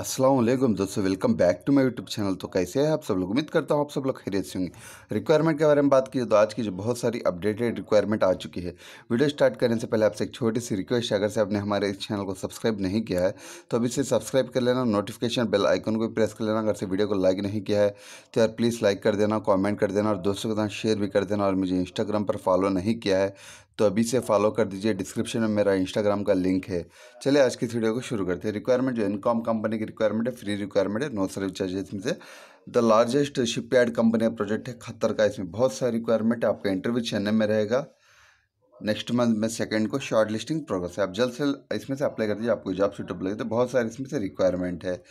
असलम दोस्तों welcome back to my YouTube channel तो कैसे है आप सब लोग उम्मीद करता हूँ आप सब लोग खरीद से होंगे रिक्वायरमेंट के बारे में बात की तो आज की जो बहुत सारी अपडेटेड रिक्वायरमेंट आ चुकी है वीडियो स्टार्ट करने से पहले आपसे एक छोटी सी रिक्वेस्ट है अगर से आपने हमारे इस चैनल को सब्सक्राइब नहीं किया है तो अभी से सब्सक्राइब कर लेना नोटिफिकेशन बेल आइकन को भी प्रेस कर लेना अगर से वीडियो को लाइक नहीं किया है तो यार प्लीज़ लाइक कर देना कॉमेंट कर देना और दोस्तों के साथ शेयर भी कर देना और मुझे इंस्टाग्राम पर फॉलो नहीं किया है तो अभी से फॉलो कर दीजिए डिस्क्रिप्शन में मेरा इंस्टाग्राम का लिंक है चलिए आज की इस वीडियो को शुरू करते हैं रिक्वायरमेंट जो इनकॉम कंपनी की रिक्वायरमेंट है फ्री रिक्वायरमेंट है नो सर्विस चार्जेस में से the largest shipyard company project है खतर का इसमें बहुत सारी रिक्वायरमेंट है आपका इंटरव्यू चेन्नई में रहेगा नेक्स्ट मंथ में सेकंड को शॉर्ट लिस्टिंग प्रोग्रेस है आप जल्द से इसमें से अप्लाई कर दीजिए आपको जॉब सुटेबल लगे तो बहुत सारे इसमें से रिक्वायरमेंट है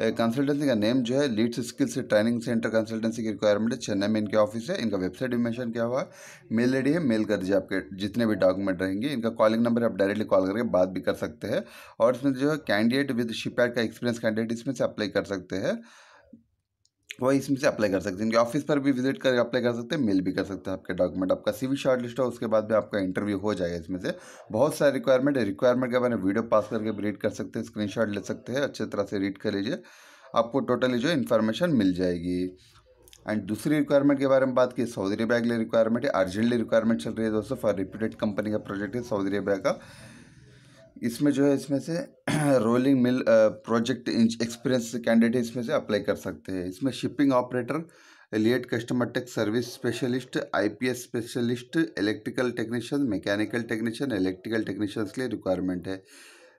कंसल्टेंसी का नेम जो है leads skills training centre consultancy की रिक्वायरमेंट है चेन्नई में इनके ऑफिस है इनका वेबसाइट भी मैंशन किया हुआ है मेल आई है मेल कर दीजिए आपके जितने भी डॉक्यूमेंट रहेंगे इनका कॉलिंग नंबर आप डायरेक्टली कॉल करके बात भी कर सकते हैं और इसमें जो है कैंडिडेट विद शिपैड का एक्सपीरियंस कैंडिडेट इसमें से अप्लाई कर सकते हैं वो इसमें से अप्लाई कर सकते हैं इनके ऑफिस पर भी विजिट कर अप्लाई कर सकते हैं मेल भी कर सकते हैं आपके डॉक्यूमेंट आपका सीवी शॉर्ट लिस्ट हो उसके बाद में आपका इंटरव्यू हो जाएगा इसमें से बहुत सारे रिक्वायरमेंट है रिक्वायरमेंट के बारे में वीडियो पास करके भी रीड कर सकते हैं स्क्रीन ले सकते हैं अच्छे तरह से रीड कर लीजिए आपको टोटली जो इन्फॉर्मेशन मिल जाएगी एंड दूसरी रिक्वायरमेंट के बारे में बात की सऊदी अरेबिया के लिए रिक्वायरमेंट है अर्जेंटली रिक्वायरमेंट चल रही है दोस्तों फॉर रिप्यूटेड कंपनी का प्रोजेक्ट है सऊदी अरेबिया का इसमें जो है इसमें से rolling mill project experience candidate इसमें से अप्लाई कर सकते हैं इसमें shipping operator let customer tech service specialist IPS specialist electrical technician mechanical technician electrical technicians के लिए रिक्वायरमेंट है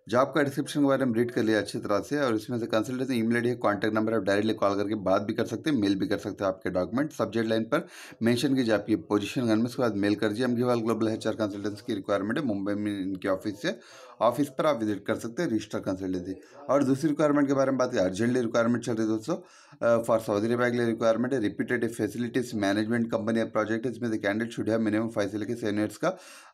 जॉब का डिस्क्रिप्शन के बारे में रीड कर लिया अच्छी तरह से और इसमें से कंसल्टेंसी ईमेल आई है कॉन्टैक्ट नंबर आप डायरेक्टली कॉल करके बात भी कर सकते हैं मेल भी कर सकते हैं आपके डॉक्यूमेंट सब्जेक्ट लाइन पर मेंशन कीजिए आपकी पोजीशन गन में उसके बाद मेल कर दिए अमगीवाल ग्लोबल एच आर की रिक्वायरमेंट है मुंबई में इनके ऑफिस से ऑफिस पर आप विजिट कर सकते हैं रजिस्टर कंसल्टेंसी और दूसरी रिक्वायरमेंट के बारे में बात करें अर्जेंटली रिक्वायरमेंट चल रही है दोस्तों फॉर सऊदी अरबिया के लिए रिक्वायरमेंट है रिपीटेटिव फैसिलिटीज मैनेजमेंट कंपनी या प्रोजेक्ट इसमें से कैंडिडेट शुड है मिनिमम फाइव से लेकर सेवन ईयर्स का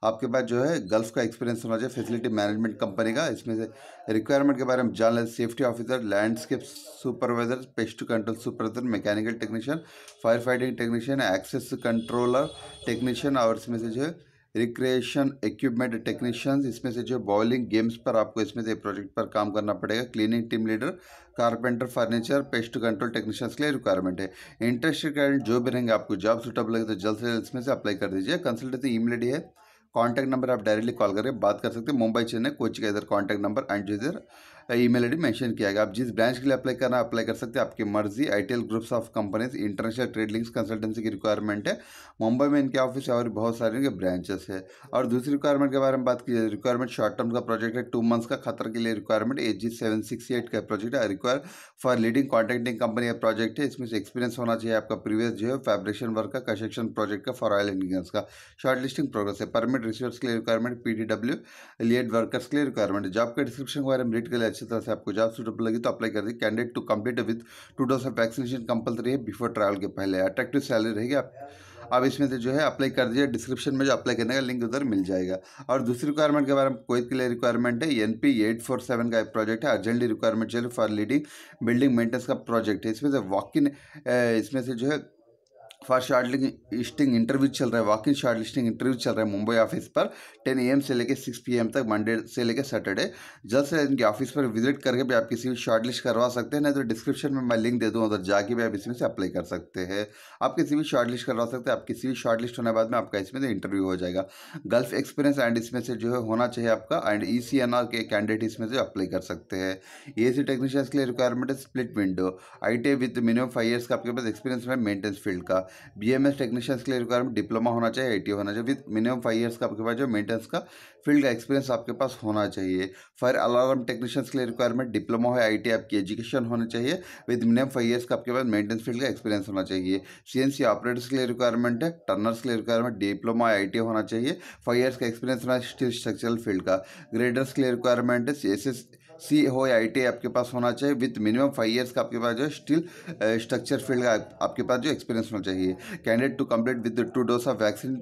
आपके पास जो है गल्फ का एक्सपीरियंस होना चाहिए फैसिलिटी मैनेजमेंट कंपनी का इसमें से रिक्वायरमेंट के बारे में जान लें safety officer landscape supervisor pest control supervisor mechanical technician fire fighting technician access controller technician और इसमें से जो है रिक्रिएशन इक्विपमेंट टेक्नीशियंस इसमें से जो बॉयलिंग गेम्स पर आपको इसमें से प्रोजेक्ट पर काम करना पड़ेगा cleaning team leader carpenter furniture pest control technicians के लिए रिक्वायरमेंट है इंटरेस्ट रिक्वायरमेंट जो भी रहेंगे आपको जॉब सुटेबल लगे तो जल्द से जल्द इसमें से अप्लाई कर दीजिए कंसल्टेंसी ईमेल आई है कॉन्टैक्ट नंबर आप डायरेक्टली कॉल करके बात कर सकते हैं मुंबई चेन्नई कोच का इधर कॉन्टैक्ट नंबर एंड जो इधर ईमेल आईडी मेंशन किया गया आप जिस ब्रांच के लिए अप्लाई करना अप्लाई कर सकते हैं आपकी मर्जी आई groups of companies international trade links consultancy की रिक्वायरमेंट है मुंबई में इनके ऑफिस और बहुत सारे इनके ब्रांचेस है और दूसरी रिक्वायरमेंट के बारे में बात की जाए रिक्वायरमेंट शॉर्ट टर्म का प्रोजेक्ट है टू मंथ्स का खतर के लिए requirement H G seven six eight का प्रोजेक्ट है require for leading contracting company का प्रोजेक्ट है इसमें एक्सपीरियंस होना चाहिए आपका प्रीवियस जो है फैब्रिकेशन वर्क का कंस्ट्रक्शन प्रोजेक्ट का फॉर ऑयल इंडियंस का शॉर्ट लिस्टिंग प्रोग्रेस है परमिट रिसोर्स के लिए रिक्वायरमेंट पी डी डब्ल्यू लिएड वर्कर्स के लिए रिक्वायरमेंट जॉब के डिस्क्रिप्शन के बारे में रीड कर अच्छी तरह से आपको जॉब सूटेबल लगी तो अप्लाई कर दी candidate to complete with two dose of vaccination compulsory है बिफोर ट्रायल के पहले अट्रैक्टिव सैलरी रहेगी आप अब इसमें से जो है अप्लाई कर दीजिए डिस्क्रिप्शन में जो अप्लाई करने का लिंक उधर मिल जाएगा और दूसरी रिक्वायरमेंट के बारे में कोई के लिए रिक्वायरमेंट है N P eight four seven का एक प्रोजेक्ट है अर्जेंटली रिक्वायरमेंट चाहिए फॉर लीडिंग बिल्डिंग मेंटेनेंस का प्रोजेक्ट है इसमें से वॉक इन इसमें से जो है फॉर शार्ट लिस्टिंग इंटरव्यू चल रहा है वॉकिंग शार्ट लिस्टिंग इंटरव्यू चल रहा है मुंबई ऑफिस पर 10 एम से लेकर 6 एम तक मंडे से लेकर सैटरडे जल्द से इनके ऑफिस पर विजिट करके भी आप किसी भी शार्ट लिस्ट करवा सकते हैं नहीं तो डिस्क्रिप्शन में मैं लिंक दे दूँ उधर जाके भी आप इसमें से अप्लाई कर सकते हैं आप किसी भी शार्ट लिस्ट करवा सकते हैं आप किसी भी शार्ट लिस्ट होने बाद में आपका इसमें से इंटरव्यू हो जाएगा गल्फ एक्सपीरियंस एंड इसमें से जो है होना चाहिए आपका and E C N R के कैंडिडेट इसमें से अप्लाई कर सकते हैं ए सी टेक्नीशियंस के लिए रिक्वायरमेंट है split window I T with minimum five years का आपके पास एक्सपीरियंस है मेंटेनेंस फील्ड का बी एम एस टेक्नीशियंस के लिए रिक्वायरमेंट डिप्लोमा होना चाहिए आई होना चाहिए विद मिनिमम फाइव ईयर्स का आपके पास जो मेंटेनेंस का फील्ड का एक्सपीरियंस आपके पास होना चाहिए फायर अलार्म टेक्नीशियंस के लिए रिक्वायरमेंट डिप्लोमा है आई आपकी एजुकेशन होनी चाहिए विद मिनिमम फाइव ईयर्स का आपके पास मेंटेनेंस फील्ड का एक्सपीरियंस होना चाहिए सी ऑपरेटर्स के लिए रिक्वायरमेंट है टर्नर्स के लिए रिक्वायरमेंट डिप्लोमा आई होना चाहिए फाइव ईयर्स का एक्सपीरियंस होना स्टील स्ट्रक्चरल फील्ड का ग्रेडर्स के लिए रिक्वायरमेंट है एस सी हो या आई आपके पास होना चाहिए विथ मिनिमम फाइव ईयर्स का आपके पास जो स्टिल स्ट्रक्चर फील्ड का आपके पास जो एक्सपीरियंस होना चाहिए candidate to complete with two dose of vaccine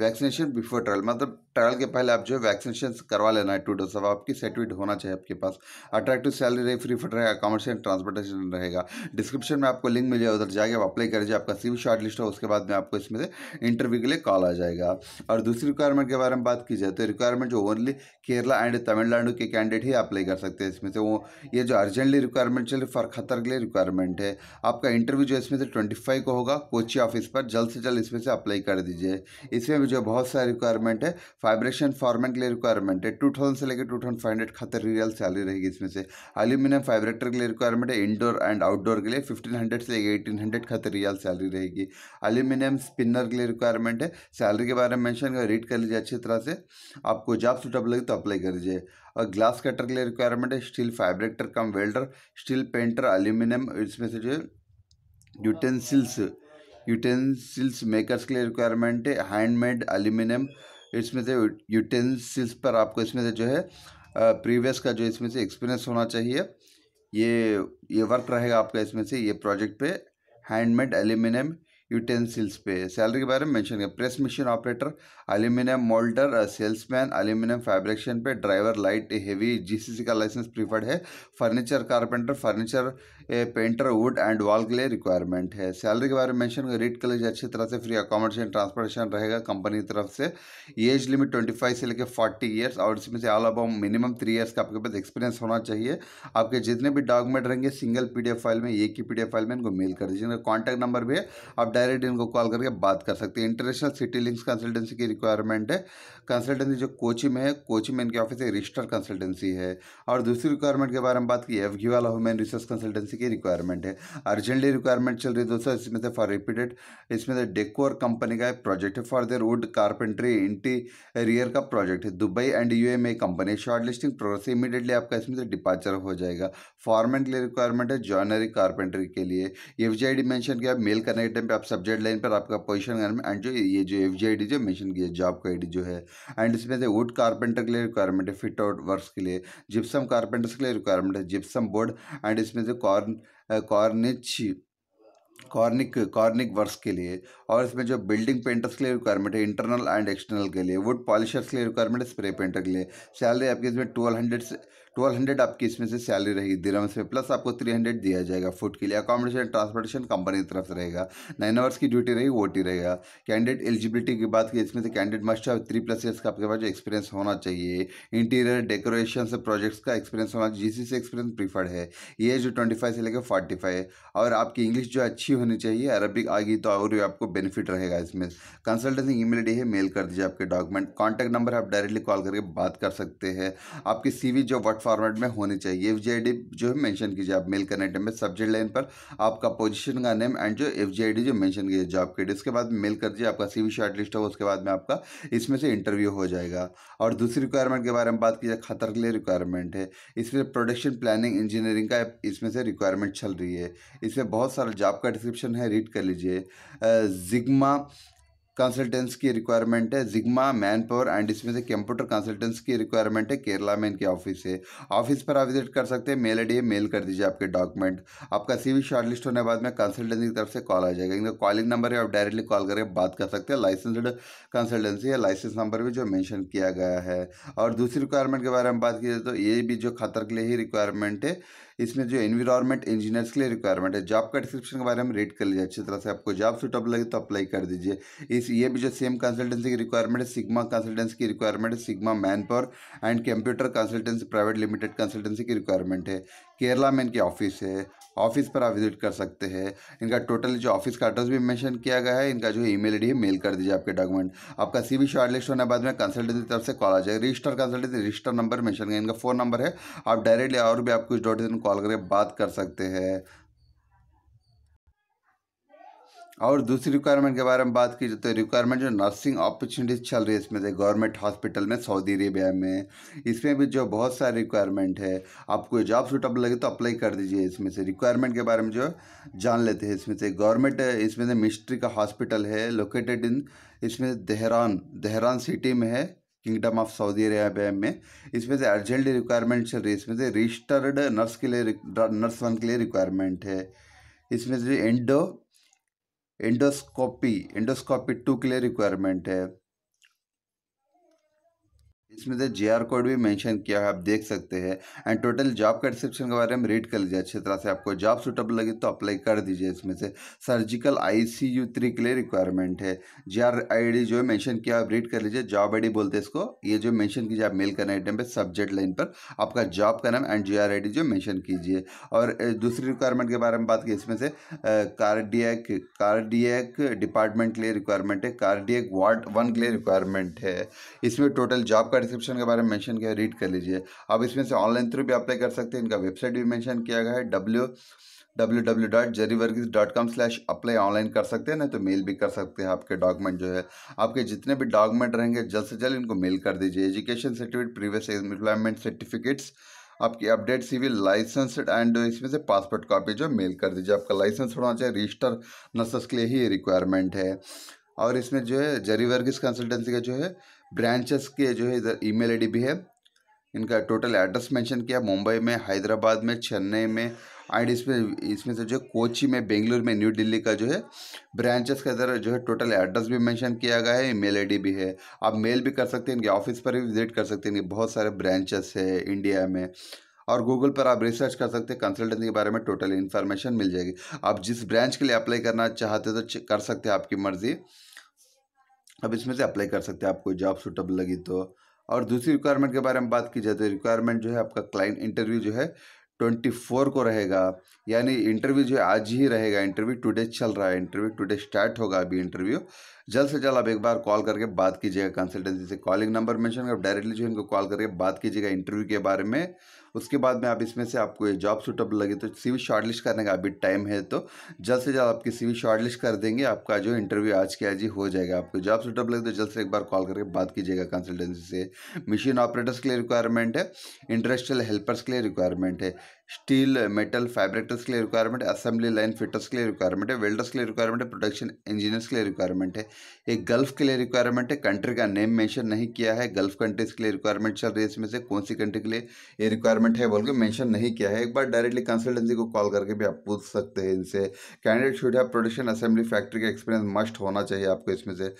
vaccination before trial मतलब ट्रायल के पहले आप जो है वैक्सीनेशन करवा लेना है टू डोज अब आपकी सर्टिफिकेट होना चाहिए आपके पास अट्रैक्टिव सैलरी रहे फ्री फट रहेगा कॉमर्शियल ट्रांसपोर्टेशन रहेगा डिस्क्रिप्शन में आपको लिंक मिल जाएगा उधर जाएगा आप अप्लाई कर आपका सी शॉर्ट लिस्ट हो उसके बाद में आपको इसमें से इंटरव्यू के लिए कॉल आ जाएगा और दूसरी रिक्वायरमेंट के बारे में बात की जाए तो रिक्वायरमेंट जो ओनली केरला एंड तमिलनाडु के कैंडिडेट ही अप्लाई कर सकते हैं इसमें से वो ये जो अर्जेंटली रिक्वायरमेंट चल फॉर खतर के लिए रिक्वायरमेंट है आपका इंटरव्यू जो इसमें से ट्वेंटी फाइव को होगा कोची ऑफिस पर जल्द से जल्द इसमें से अप्लाई कर दीजिए इसमें भी जो बहुत सारे रिक्वायरमेंट है फाइब्रेशन फॉर्मेट के लिए रिक्वायरमेंट है टू थाउजेंड से लेकर two thousand five hundred Qatar riyal salary रहेगी इसमें से एल्यूमिनियम फाइब्रेटर के लिए रिक्वायरमेंट है इंडोर एंड आउटडोर के लिए फिफ्टीन हंड्रेड से लेकर eighteen hundred Qatar riyal salary रहेगी एल्यूमिनियम स्पिनर के लिए रिक्वायरमेंट है सैलरी के बारे में मैंशन कर रीड कर लीजिए अच्छी तरह से आपको जॉब सुटेबल लगे तो अप्लाई कर लीजिए और ग्लास कटर के लिए रिक्वायरमेंट है steel fabricator cum welder steel painter aluminium इसमें से जो यूटेंसिल्स यूटेंसिल्स मेकर्स के लिए रिक्वायरमेंट है हैंडमेड एल्यूमिनियम इसमें से यूटेंसिल्स पर आपको इसमें से जो है प्रीवियस का जो इसमें से एक्सपीरियंस होना चाहिए ये ये वर्क रहेगा आपका इसमें से ये प्रोजेक्ट पे हैंडमेड एल्यूमिनियम यूटेंसिल्स पे सैलरी के बारे में मेंशन किया press machine operator aluminium moulder salesman aluminium fabrication पे ड्राइवर लाइट हेवी जीसीसी का लाइसेंस प्रीफर्ड है furniture carpenter furniture painter wood and wall के लिए रिक्वायरमेंट है सैलरी के बारे में मेंशन रेट कॉलेज अच्छी तरह से फ्री अकोमोडेशन ट्रांसपोर्टेशन रहेगा कंपनी की तरफ से एज लिमिट ट्वेंटी फाइव से लेकर फोर्टी ईयर्स और इसमें से ऑल अब मिनिमम थ्री ईयर्स का आपके पास एक्सपीरियंस होना चाहिए आपके जितने भी डॉक्यूमेंट रहेंगे सिंगल एफ फाइल में एक ही एफ फाइल में इनको मेल कर दीजिए कॉन्टैक्ट नंबर भी है आप डायरेक्ट इनको कॉल करके बात कर सकते हैं इंटरनेशनल सिटी लिंक्स कंसल्टेंसी की रिक्वायरमेंट है कंसल्टेंसी जो कोची में है कोची में इनके ऑफिस है रजिस्टर कंसल्टेंसी है और दूसरी रिक्वायरमेंट के बारे में बात की एफ जी वाला ह्यूमन रिसोर्स कंसल्टेंसी की रिक्वायरमेंट है अर्जेंटली रिक्वायरमेंट चल रही है दोस्तों इसमें से फॉर रिपीटेड इसमें से डेकोर कंपनी का प्रोजेक्ट है for their wood carpentry interior का प्रोजेक्ट है दुबई एंड यू में company short listing process immediately आपका इसमें से डिपार्चर हो जाएगा फॉर्मेंट के लिए रिक्वायरमेंट है ज्वाइनरी कारपेंट्री के लिए F G I D mention किया मेल करने के टाइम पर आप सब्जेक्ट लाइन पर आपका पोजिशन एंड जो ये जो एफ जी आई डी जो मैंशन किया जॉब का आई डी जो है एंड इसमें से वुड कारपेंटर के लिए रिक्वायरमेंट है फिट आउट वर्क के लिए जिप्सम कारपेंटर्स के लिए रिक्वायरमेंट है जिप्सम बोर्ड एंड इसमें से कॉर्न कॉर्निच कॉर्निक कॉर्निक वर्क्स के लिए और इसमें जो बिल्डिंग पेंटर्स के लिए रिक्वायरमेंट है इंटरनल एंड एक्सटर्नल के लिए वुड पॉलिशर्स के लिए रिक्वायरमेंट है स्प्रे पेंटर के लिए सैलरी आपकी इसमें ट्वेल्व हंड्रेड से ट्वेल्व हंड्रेड आपकी इसमें से सैलरी रहेगी दिरम्स में प्लस आपको थ्री हंड्रेड दिया जाएगा फूड के लिए अकोमोडेशन ट्रांसपोर्टेशन कंपनी की तरफ से रहेगा नाइन आवर्स की ड्यूटी रहेगी वो टी रहेगा कैंडिडेट एलिजिबिलिटी की बात की इसमें से कैंडिडेट मस्ट है थ्री प्लस ईयर्स का आपके पास एक्सपीरियंस होना चाहिए इंटीरियर डेकोरेशन से प्रोजेक्ट्स का एक्सपीरियंस होना चाहिए जिससे से एक्सपीरियंस प्रीफर्ड है ये जो ट्वेंटी फाइव से लेकर फोर्टी फाइव और आपकी इंग्लिश जो अच्छी होनी चाहिए अरबिक आ गई तो और भी आपको बेनिफिट रहेगा इसमें कंसल्टेंसी मेल डी है मेल कर दीजिए आपके डॉक्यूमेंट कॉन्टैक्ट नंबर आप डायरेक्टली कॉल करके बात कर सकते हैं आपकी वी जो व्हाट शॉर्ट फॉर्मेट में होनी चाहिए एफ जो है मेंशन कीजिए आप मेल करने टाइम में सब्जेक्ट लाइन पर आपका पोजीशन का नेम एंड जो एफ जो मेंशन कीजिए जॉब के उसके बाद मेल कर दीजिए आपका सी शॉर्ट लिस्ट होगा उसके बाद में आपका इसमें से इंटरव्यू हो जाएगा और दूसरी रिक्वायरमेंट के बारे में बात की जाए खतर के लिए रिक्वायरमेंट है इसमें प्रोडक्शन प्लानिंग इंजीनियरिंग का इसमें से रिक्वायरमेंट चल रही है इसमें बहुत सारा जॉब का डिस्क्रिप्शन है रीड कर लीजिए जिग्मा कंसल्टेंस की रिक्वायरमेंट है जिग्मा मैन पावर एंड इसमें से कंप्यूटर कंसल्टेंस की रिक्वायरमेंट है केरला में इनके ऑफिस है ऑफिस पर आप विजिट कर सकते हैं मेल आई मेल कर दीजिए आपके डॉक्यूमेंट आपका सीवी शॉर्टलिस्ट होने के बाद में कंसल्टेंसी की तरफ से कॉल आ जाएगा इनका कॉलिंग नंबर है आप डायरेक्टली कॉल करके बात कर सकते हैं लाइसेंसड कंसल्टेंसी है लाइसेंस नंबर भी जो मैंशन किया गया है और दूसरी रिक्वायरमेंट के बारे में बात की जाए तो ये भी जो खतर के लिए ही रिक्वायरमेंट है इसमें जो इन्वायरमेंट इंजीनियर्स के लिए रिक्वायरमेंट है जॉब का डिस्क्रिप्शन के बारे में रीड कर लीजिए अच्छी तरह से आपको जॉब सूटेबल लगे तो अप्लाई कर दीजिए इस ये भी जो सेम कंसल्टेंसी की रिक्वायरमेंट है सिग्मा कंसल्टेंसी की रिक्वायरमेंट है Sigma man power and computer consultancy private limited consultancy की रिक्वायरमेंट है केरला में इनकी ऑफिस है ऑफिस पर आप विजिट कर सकते हैं इनका टोटल जो ऑफिस का एड्रेस भी मेंशन किया गया है इनका जो ईमेल आईडी है मेल कर दीजिए आपके डॉक्यूमेंट आपका सी सीवी शॉर्टलिस्ट होने बाद में कंसल्टेंसी की तरफ से कॉल आ जाएगा register consultancy register number mention किया इनका फ़ोन नंबर है आप डायरेक्टली और भी आप कुछ डॉट कॉल करके बात कर सकते हैं और दूसरी रिक्वायरमेंट के बारे में बात की जाए तो रिक्वायरमेंट जो नर्सिंग अपॉर्चुनिटीज चल रही है इसमें से गवर्नमेंट हॉस्पिटल में सऊदी अरेबिया में इसमें भी जो बहुत सारे रिक्वायरमेंट है आपको जॉब सूटेबल लगे तो अप्लाई कर दीजिए इसमें से रिक्वायरमेंट के बारे में जो जान लेते हैं इसमें से गवर्नमेंट इसमें से मिस्ट्री का हॉस्पिटल है लोकेटेड इन इसमें देहरान देहरान सिटी में है किंगडम ऑफ सऊदी अरेबिया में इसमें से अर्जेंट रिक्वायरमेंट चल रही है इसमें से रजिस्टर्ड नर्स के लिए नर्स वन के लिए रिक्वायरमेंट है इसमें से एंडो एंडोस्कोपी एंडोस्कोपी टू के लिए रिक्वायरमेंट है इसमें से जे आर कोड भी मेंशन किया है आप देख सकते हैं एंड टोटल जॉब का डिस्क्रिप्शन के बारे में रीड कर लीजिए अच्छी तरह से आपको जॉब सूटेबल लगे तो अप्लाई कर दीजिए इसमें से surgical I C U three के लिए रिक्वायरमेंट है जे आर आई डी जो है मैंशन किया आप रीड कर लीजिए जॉब आई डी बोलते हैं इसको ये जो मैंशन कीजिए आप मेल करना आइटम पर सब्जेक्ट लाइन पर आपका जॉब का नाम and J R I D जो मैंशन कीजिए और दूसरी रिक्वायरमेंट के बारे में बात की इसमें से कार्डियक कार्डियक डिपार्टमेंट के लिए रिक्वायरमेंट है कार्डियक वार्ड वन के लिए रिक्वायरमेंट है इसमें टोटल जॉब का का डिस्क्रिप्शन के बारे में मेंशन किया रीड कर लीजिए आप इसमें से ऑनलाइन थ्रू भी अप्लाई कर सकते हैं इनका वेबसाइट भी मेंशन किया गया है W W W dot dot com slash apply online कर सकते हैं ना तो मेल भी कर सकते हैं आपके डॉक्यूमेंट जो है आपके जितने भी डॉक्यूमेंट रहेंगे जल्द से जल्द इनको मेल कर दीजिए education certificate previous employment certificates आपकी अपडेट सिविल लाइसेंस एंड इसमें से पासपोर्ट कॉपी जो मेल कर दीजिए आपका लाइसेंस होना चाहिए रजिस्टर नर्सेस के लिए ही रिक्वायरमेंट है और इसमें जो है जरी वर्गीज कंसल्टेंसी का जो है ब्रांचेस के जो है इधर ईमेल आईडी भी है इनका टोटल एड्रेस मेंशन किया मुंबई में हैदराबाद में चेन्नई में एंड इसमें इसमें से जो है कोची में बेंगलुरु में न्यू दिल्ली का जो है ब्रांचेस का इधर जो है टोटल एड्रेस भी मेंशन किया गया है मेल आईडी भी है आप मेल भी कर सकते हैं इनके ऑफिस पर भी विजिट कर सकते हैं बहुत सारे ब्रांचेस है इंडिया में और गूगल पर आप रिसर्च कर सकते हैं कंसल्टेंसी के बारे में टोटल इन्फॉर्मेशन मिल जाएगी आप जिस ब्रांच के लिए अप्लाई करना चाहते हो तो कर सकते हैं आपकी मर्ज़ी अब इसमें से अप्लाई कर सकते हैं आपको जॉब सुटेबल लगी तो और दूसरी रिक्वायरमेंट के बारे में बात की जाए तो रिक्वायरमेंट जो है आपका क्लाइंट इंटरव्यू जो है ट्वेंटी फोर को रहेगा यानी इंटरव्यू जो है आज ही रहेगा इंटरव्यू टुडे चल रहा है इंटरव्यू टुडे स्टार्ट होगा अभी इंटरव्यू जल्द से जल्द आप एक बार कॉल करके बात कीजिएगा कंसल्टेंसी से कॉलिंग नंबर मेंशन कर डायरेक्टली जो इनको कॉल करके बात कीजिएगा इंटरव्यू के बारे में उसके बाद में आप इसमें से आपको ये जॉब सूटेबल लगे तो सी वी शॉर्टलिस्ट करने का अभी टाइम है तो जल्द से जल्द आपकी वी शॉर्टलिस्ट कर देंगे आपका जो इंटरव्यू आज के आज ही हो जाएगा आपको जॉब सूटेबल लगे तो जल्द से एक बार कॉल करके बात कीजिएगा कंसल्टेंसी से मशीन ऑपरेटर्स के लिए रिक्वायरमेंट है इंडस्ट्रियल हेल्पर्स के लिए रिक्वायरमेंट है स्टील मेटल फैब्रिकटर्स के लिए रिक्वायरमेंट है असेंबली लाइन फिटर्स के लिए रिक्वायरमेंट है वेल्डर्स के लिए रिक्वायरमेंट है प्रोडक्शन इंजीनियर्स के लिए रिक्वायरमेंट है एक गल्फ के लिए रिक्वायरमेंट है कंट्री का नेम मेंशन नहीं किया है गल्फ कंट्रीज के लिए रिक्वायरमेंट चल रही है इसमें से कौन सी कंट्री के लिए ये रिक्वायरमेंट है बोल के मैंशन नहीं किया है एक बार डायरेक्टली कंसल्टेंसी को कॉल करके भी आप पूछ सकते हैं इनसे कैंडिडेट शुड है प्रोडक्शन असेंबली फैक्ट्री का एक्सपीरियंस मस्ट होना चाहिए आपको इसमें से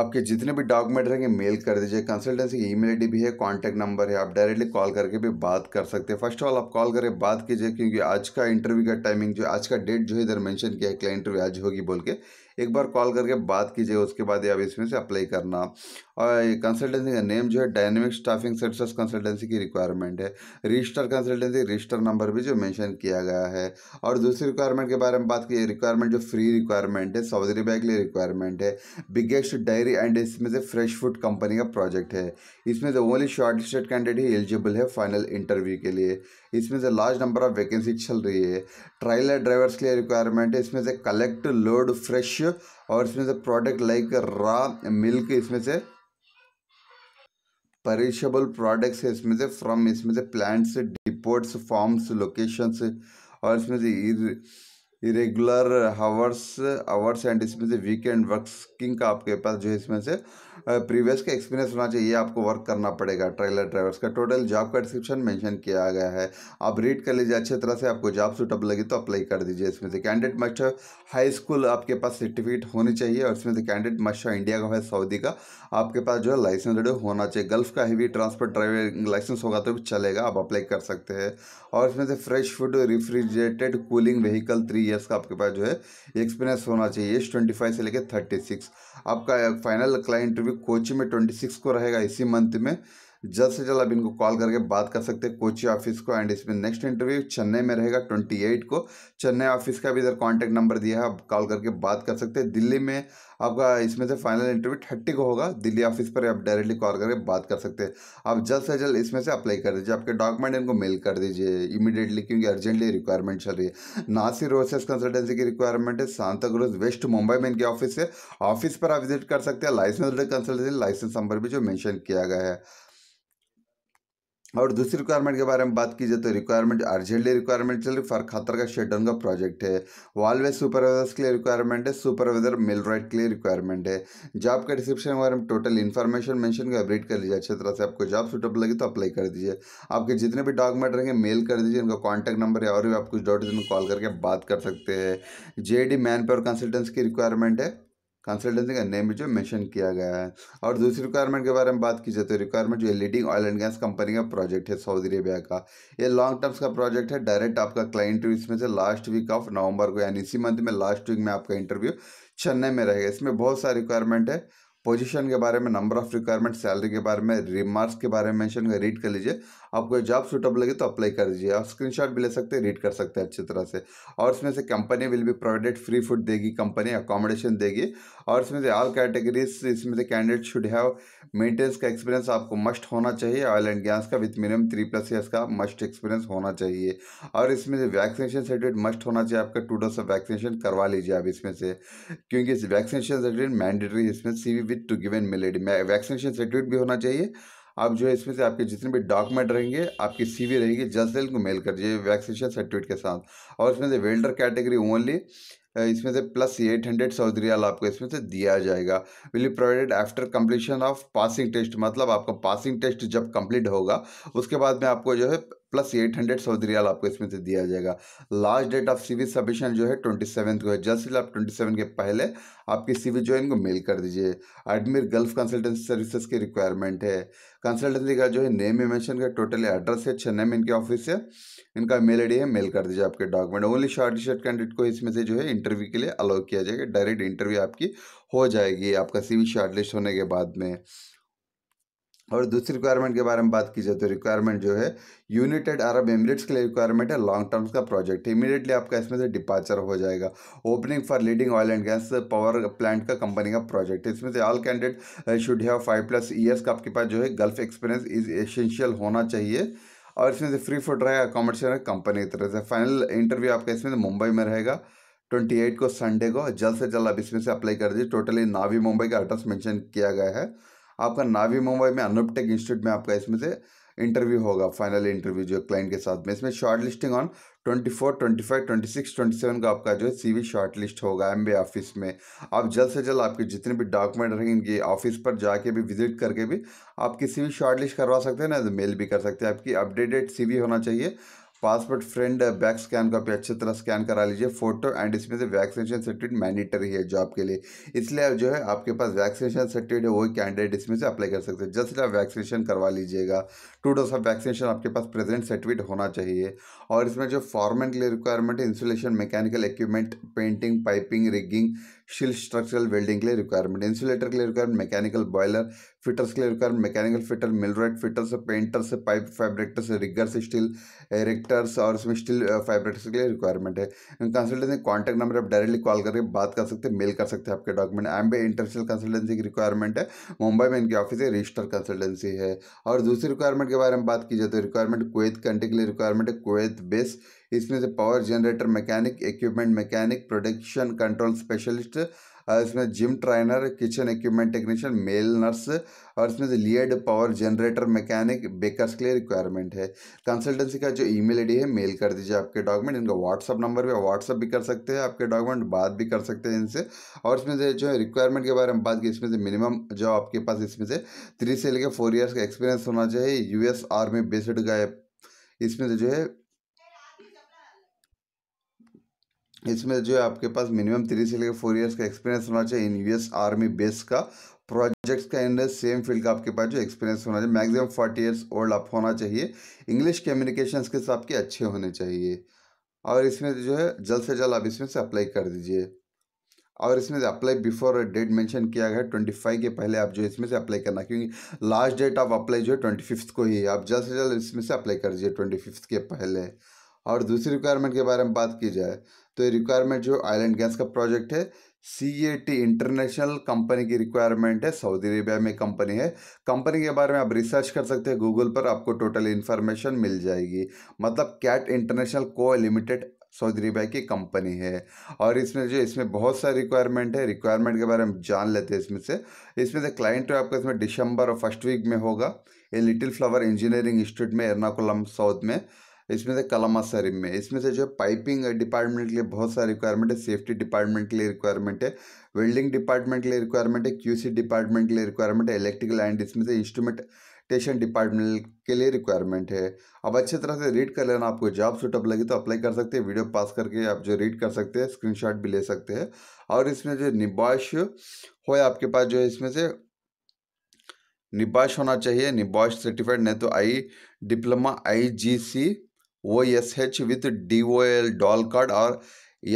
आपके जितने भी डॉक्यूमेंट रहेंगे मेल कर दीजिए कंसल्टेंसी की ईमेल आईडी भी है कॉन्टैक्ट नंबर है आप डायरेक्टली कॉल करके भी बात कर सकते हैं फर्स्ट ऑल आप कॉल करें बात कीजिए क्योंकि आज का इंटरव्यू का टाइमिंग जो आज का डेट जो है इधर मेंशन किया है क्लाइंट इंटरव्यू आज होगी बोल के एक बार हम्म। कॉल करके बात कीजिए उसके बाद आप इसमें से अप्लाई करना और कंसल्टेंसी का नेम जो है डायनेमिक स्टाफिंग सर्विसेज कंसल्टेंसी की रिक्वायरमेंट है रजिस्टर कंसल्टेंसी रजिस्टर नंबर भी जो मेंशन किया गया है और दूसरी रिक्वायरमेंट के बारे में बात की रिक्वायरमेंट जो फ्री रिक्वायरमेंट है सऊदी बैग के लिए रिक्वायरमेंट है बिगेस्ट डायरी एंड इसमें से फ्रेश फूड कंपनी का प्रोजेक्ट है इसमें से ओनली शॉर्ट लिस्टेड कैंडिडेट ही एलिजिबल है फाइनल इंटरव्यू के लिए इसमें से लार्ज नंबर ऑफ वैकेंसी चल रही है ट्राइलर ड्राइवर्स के लिए रिक्वायरमेंट है इसमें से कलेक्ट लोड फ्रेश और इसमें से प्रोडक्ट लाइक रॉ मिल्क इसमें से परिशेबल प्रोडक्ट्स है इसमें से फ्रॉम इसमें से प्लांट्स डिपोर्ट्स फॉर्म्स लोकेशंस और इसमें से इरेगुलर हावर्स आवर्स एंड इसमें से वीकेंड वर्किंग का आपके पास जो है इसमें से प्रीवियस का एक्सपीरियंस होना चाहिए आपको वर्क करना पड़ेगा ट्रेलर ड्राइवर्स का टोटल जॉब का डिस्क्रिप्शन मेंशन किया गया है आप रीड कर लीजिए अच्छे तरह से आपको जॉब सूटअप लगी तो अप्लाई कर दीजिए इसमें से कैंडिडेट मस्ट हाई स्कूल आपके पास सर्टिफिकेट होनी चाहिए और इसमें से कैंडिडेट मस्ट इंडिया का है सऊदी का आपके पास जो है लाइसेंस रेडियो होना चाहिए गल्फ़ का हैवी ट्रांसपोर्ट ड्राइविंग लाइसेंस होगा तो भी चलेगा आप अप्लाई कर सकते हैं और इसमें से fresh food refrigerated cooling vehicle three years का आपके पास जो है एक्सपीरियंस होना चाहिए एज ट्वेंटी फाइव से लेकर थर्टी सिक्स आपका फाइनल क्लाइंट इंटरव्यू कोची में ट्वेंटी सिक्स को रहेगा इसी मंथ में जल्द से जल्द आप इनको कॉल करके बात कर सकते हैं कोची ऑफिस को एंड इसमें नेक्स्ट इंटरव्यू चेन्नई में रहेगा ट्वेंटी एट को चेन्नई ऑफिस का भी इधर कॉन्टैक्ट नंबर दिया है आप कॉल करके बात कर सकते हैं दिल्ली में आपका इसमें से फाइनल इंटरव्यू थर्टी को होगा दिल्ली ऑफिस पर आप डायरेक्टली कॉल करके बात कर सकते हैं आप जल्द से जल्द इसमें से अप्लाई कर दीजिए आपके डॉक्यूमेंट इनको मेल कर दीजिए इमीडिएटली क्योंकि अर्जेंटली रिक्वायरमेंट चल रही है नासी रोसेस कंसल्टेंसी की रिक्वायरमेंट है सांता क्रूज वेस्ट मुंबई में इनके ऑफिस है ऑफिस पर आप विजिट कर सकते हैं लाइसेंस कंसल्टेंसी लाइसेंस नंबर भी जो मैंशन किया गया है और दूसरी रिक्वायरमेंट के बारे में बात की जाए तो रिक्वायरमेंट अर्जेंटली रिक्वायरमेंट चल रही फर खतर का शेडन का प्रोजेक्ट है वॉलवे सुपरवाइजर्स के लिए रिक्वायरमेंट है सुपरवाइजर मिल राइट के लिए रिक्वायरमेंट है जॉब का डिस्क्रिप्शन के बारे में टोटल इन्फॉर्मेशन मेंशन को अपडेट कर लीजिए अच्छी तरह से आपको जॉब सुटेबल लगी तो अप्लाई कर दीजिए आपके जितने भी डॉक्यूमेंट रहेंगे मेल कर दीजिए उनका कॉन्टैक्ट नंबर है और भी आप कुछ डाउट कॉल करके बात कर सकते हैं J D man power consultancy की रिक्वायरमेंट है कंसल्टेंसी का नेम जो मेंशन किया गया है और दूसरी रिक्वायरमेंट के बारे में बात की जाए तो रिक्वायरमेंट जो है leading oil and gas company का प्रोजेक्ट है सऊदी अरेबिया का ये लॉन्ग टर्म्स का प्रोजेक्ट है डायरेक्ट आपका क्लाइंट इसमें से लास्ट वीक ऑफ नवंबर को यानी इसी मंथ में लास्ट वीक में आपका इंटरव्यू चेन्नई में रहेगा इसमें बहुत सारी रिक्वायरमेंट है पोजिशन के बारे में नंबर ऑफ रिक्वायरमेंट सैलरी के बारे में रिमार्क्स के बारे में मेंशन रीड कर लीजिए आपको जॉब सूटअप लगे तो अप्लाई कर दीजिए आप स्क्रीनशॉट भी ले सकते हैं रीड कर सकते हैं अच्छी तरह से और उसमें से कंपनी विल भी प्रोवाइडेड फ्री फूड देगी कंपनी अकोमोडेशन देगी और इसमें से ऑल कैटेगरीज इसमें से कैंडिडेट शुड हैव मेंटेनेंस का एक्सपीरियंस आपको मस्ट होना चाहिए ऑयल एंड गैस का with minimum three plus years का मस्ट एक्सपीरियंस होना चाहिए और इसमें से वैक्सीनेशन सर्टिफिकेट मस्ट होना चाहिए आपका टू डोज ऑफ वैक्सीनेशन करवा लीजिए आप इसमें से क्योंकि वैक्सीनेशन सर्टिफिकेट मैंडेटरी इसमें C V with to given मिलेडी वैक्सीनेशन सर्टिफिकेट भी होना चाहिए आप जो है इसमें से आपके जितने भी डॉक्यूमेंट रहेंगे आपकी सीवी रहेगी जल्द से जल्द को मेल कर दीजिए वैक्सीनेशन सर्टिफिकेट के साथ और इसमें से वेल्डर कैटेगरी ओनली इसमें से plus eight hundred Saudi riyal आपको इसमें से दिया जाएगा will you provided after completion of passing test मतलब आपका पासिंग टेस्ट जब कंप्लीट होगा उसके बाद में आपको जो है plus eight hundred Saudi riyal आपको इसमें से दिया जाएगा last date of CV submission जो है ट्वेंटी सेवन को है जस्ट आप ट्वेंटी सेवन के पहले आपकी सीवी जो है इनको मेल कर दीजिए एडमिर गल्फ कंसल्टेंसी सर्विसेज की रिक्वायरमेंट है कंसल्टेंसी का जो है नेम में मेंशन का टोटल एड्रेस है चेन्नई में इनके ऑफिस है इनका मेल डी है मेल कर दीजिए आपके document only short shirt candidate को इसमें से जो है इंटरव्यू के लिए अलाउ किया जाएगा डायरेक्ट इंटरव्यू आपकी हो जाएगी आपका सीवी लिस्ट होने के बाद में और दूसरी रिक्वायरमेंट के बारे में बात की जाए तो रिक्वायरमेंट जो है यूनाइटेड अरब एमिरेट्स के लिए रिक्वायरमेंट है लॉन्ग टर्म्स का प्रोजेक्ट इमीडिएटली आपका इसमें से डिपार्चर हो जाएगा opening for leading oil and gas power plant का कंपनी का प्रोजेक्ट है इसमें से all candidate should have five plus years का आपके पास जो है गल्फ एक्सपीरियंस इज एसेंशियल होना चाहिए और इसमें से फ्री फूड रहेगा अकोमोडेशन कंपनी की तरह से फाइनल इंटरव्यू आपका इसमें से मुंबई में रहेगा ट्वेंटी एट को संडे को जल्द से जल्द आप इसमें से अप्लाई कर दीजिए टोटली नावी मुंबई का एड्रेस मेंशन किया गया है आपका नावी मुंबई में अनुप टेक इंस्टीट्यूट में आपका इसमें से इंटरव्यू होगा फाइनल इंटरव्यू जो क्लाइंट के साथ में इसमें short listing on twenty four twenty five twenty six twenty seven का आपका जो है सी वी शॉर्ट लिस्ट होगा एम बी ऑफिस में आप जल्द से जल्द आपके जितने भी डॉक्यूमेंट रहेंगे इनके ऑफिस पर जाके भी विजिट करके भी आप किसी भी शॉर्ट लिस्ट करवा सकते हैं ना तो मेल भी कर सकते हैं आपकी अपडेटेड सी वी होना चाहिए पासपोर्ट फ्रेंड बैक स्कैन का भी अच्छी तरह स्कैन करा लीजिए फोटो एंड इसमें से वैक्सीनेशन सर्टिफिकेट मैंडेटरी है जॉब के लिए इसलिए जो है आपके पास वैक्सीनेशन सर्टिफिकेट है वही कैंडिडेट इसमें से अप्लाई कर सकते हैं जस्ट आप वैक्सीनेशन करवा लीजिएगा टू डोज ऑफ वैक्सीनेशन आपके पास प्रेजेंट सर्टिफिकेट होना चाहिए और इसमें जो फॉर्मेट के लिए रिक्वायरमेंट है insulation mechanical equipment painting piping rigging steel structural welding के लिए रिक्वायरमेंट इंसुलेटर के लिए रिक्वायरमेंट मैकेनिकल बॉयलर फिटर्स के लिए requirement mechanical fitter millwright fitter से पेंटर से पाइप फैब्रिक्टर से रिगर से स्टील एरेक्टर्स और उसमें स्टील फैब्रिक्स के लिए रिक्वायरमेंट है कंसल्टेंसी कॉन्टैक्ट नंबर आप डायरेक्टली कॉल करके बात कर सकते हैं मेल कर सकते हैं आपके डॉक्यूमेंट एम्बे इंटरनेशनल कंसल्टेंसी की रिक्वायरमेंट है मुंबई में इनकी ऑफिस है रजिस्टर कंसल्टेंसी है और दूसरी रिक्वायरमेंट के बारे में बात की जाए तो रिक्वायरमेंट कुवैत कंट्री के लिए रिक्वायरमेंट है कुवैत बेस इसमें से power generator mechanic equipment mechanic production control specialist इसमें gym trainer kitchen equipment technician male nurse और इसमें से lead power generator mechanic bakers के लिए रिक्वायरमेंट है कंसल्टेंसी का जो ईमेल आईडी है मेल कर दीजिए आपके डॉक्यूमेंट इनका व्हाट्सअप नंबर भी व्हाट्सअप भी कर सकते हैं आपके डॉक्यूमेंट बात भी कर सकते हैं इनसे और इसमें से जो है रिक्वायरमेंट के बारे में बात की इसमें से मिनिमम जो आपके पास इसमें से थ्री से लेकर फोर ईयर्स का एक्सपीरियंस होना चाहिए यूएस आर्मी बेस्ड का इसमें से जो है इसमें जो है आपके पास मिनिमम थ्री से लेकर फोर इयर्स का एक्सपीरियंस होना चाहिए इन यूएस आर्मी बेस का प्रोजेक्ट्स का एंड सेम फील्ड का आपके पास जो एक्सपीरियंस होना चाहिए मैक्सिमम फोर्टी ईयर्स ओल्ड आप होना चाहिए इंग्लिश कम्युनिकेशन स्किल्स आपके अच्छे होने चाहिए और इसमें जो है जल्द से जल्द आप इसमें से अप्लाई कर दीजिए और इसमें से अप्लाई बिफोर डेट मेंशन किया गया है ट्वेंटी फाइव के पहले आप जो इसमें से अप्लाई करना क्योंकि लास्ट डेट ऑफ अप्लाई जो है ट्वेंटी फिफ्थ को ही है आप जल्द से जल्द इसमें से अप्लाई कर दीजिए ट्वेंटी फिफ्थ के पहले और दूसरी रिक्वायरमेंट के बारे में बात की जाए तो ये रिक्वायरमेंट जो आइलैंड गैस का प्रोजेक्ट है C A T international company की रिक्वायरमेंट है सऊदी अरेबिया में कंपनी है कंपनी के बारे में आप रिसर्च कर सकते हैं गूगल पर आपको टोटल इन्फॉर्मेशन मिल जाएगी मतलब CAT international co limited Saudi Arabia की कंपनी है और इसमें जो इसमें बहुत सारे रिक्वायरमेंट है रिक्वायरमेंट के बारे में जान लेते हैं इसमें से इसमें से क्लाइंट जो आपका इसमें दिसंबर और फर्स्ट वीक में होगा ये लिटिल फ्लावर इंजीनियरिंग इंस्टीट्यूट में एर्नाकुलम साउथ में इसमें से कलामा सरिम में इसमें से जो पाइपिंग डिपार्टमेंट के लिए बहुत सारे रिक्वायरमेंट है सेफ्टी डिपार्टमेंट के लिए रिक्वायरमेंट है वेल्डिंग डिपार्टमेंट के लिए रिक्वायरमेंट है क्यूसी डिपार्टमेंट के लिए रिक्वायरमेंट है इलेक्ट्रिकल एंड इसमें से इंस्ट्रूमेंट टेशन डिपार्टमेंट के लिए रिक्वायरमेंट है अब अच्छे तरह से रीड कर लेना आपको जॉब सुटअप लगी तो अप्लाई कर सकते हैं वीडियो पास करके आप जो रीड कर सकते हैं स्क्रीन भी ले सकते हैं और इसमें जो निबाश हो आपके पास जो है इसमें से निबाश होना चाहिए निबाश सर्टिफाइड नहीं तो I diploma I G C O S H with D O L doll card और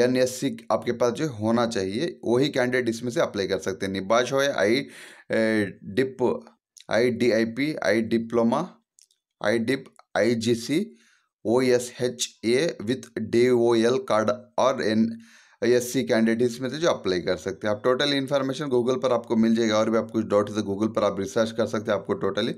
एन एस सी आपके पास जो होना चाहिए वही कैंडिडेट इसमें से अप्लाई कर सकते हैं निबाश हो I dip I D I P I diploma I dip I G C O S H A with D O L card और एन एस सी कैंडिडेट्स में से जो अप्लाई कर सकते हैं आप टोटल इन्फॉर्मेशन गूगल पर आपको मिल जाएगा और भी आप कुछ डॉट से गूगल पर आप रिसर्च कर सकते हैं आपको टोटली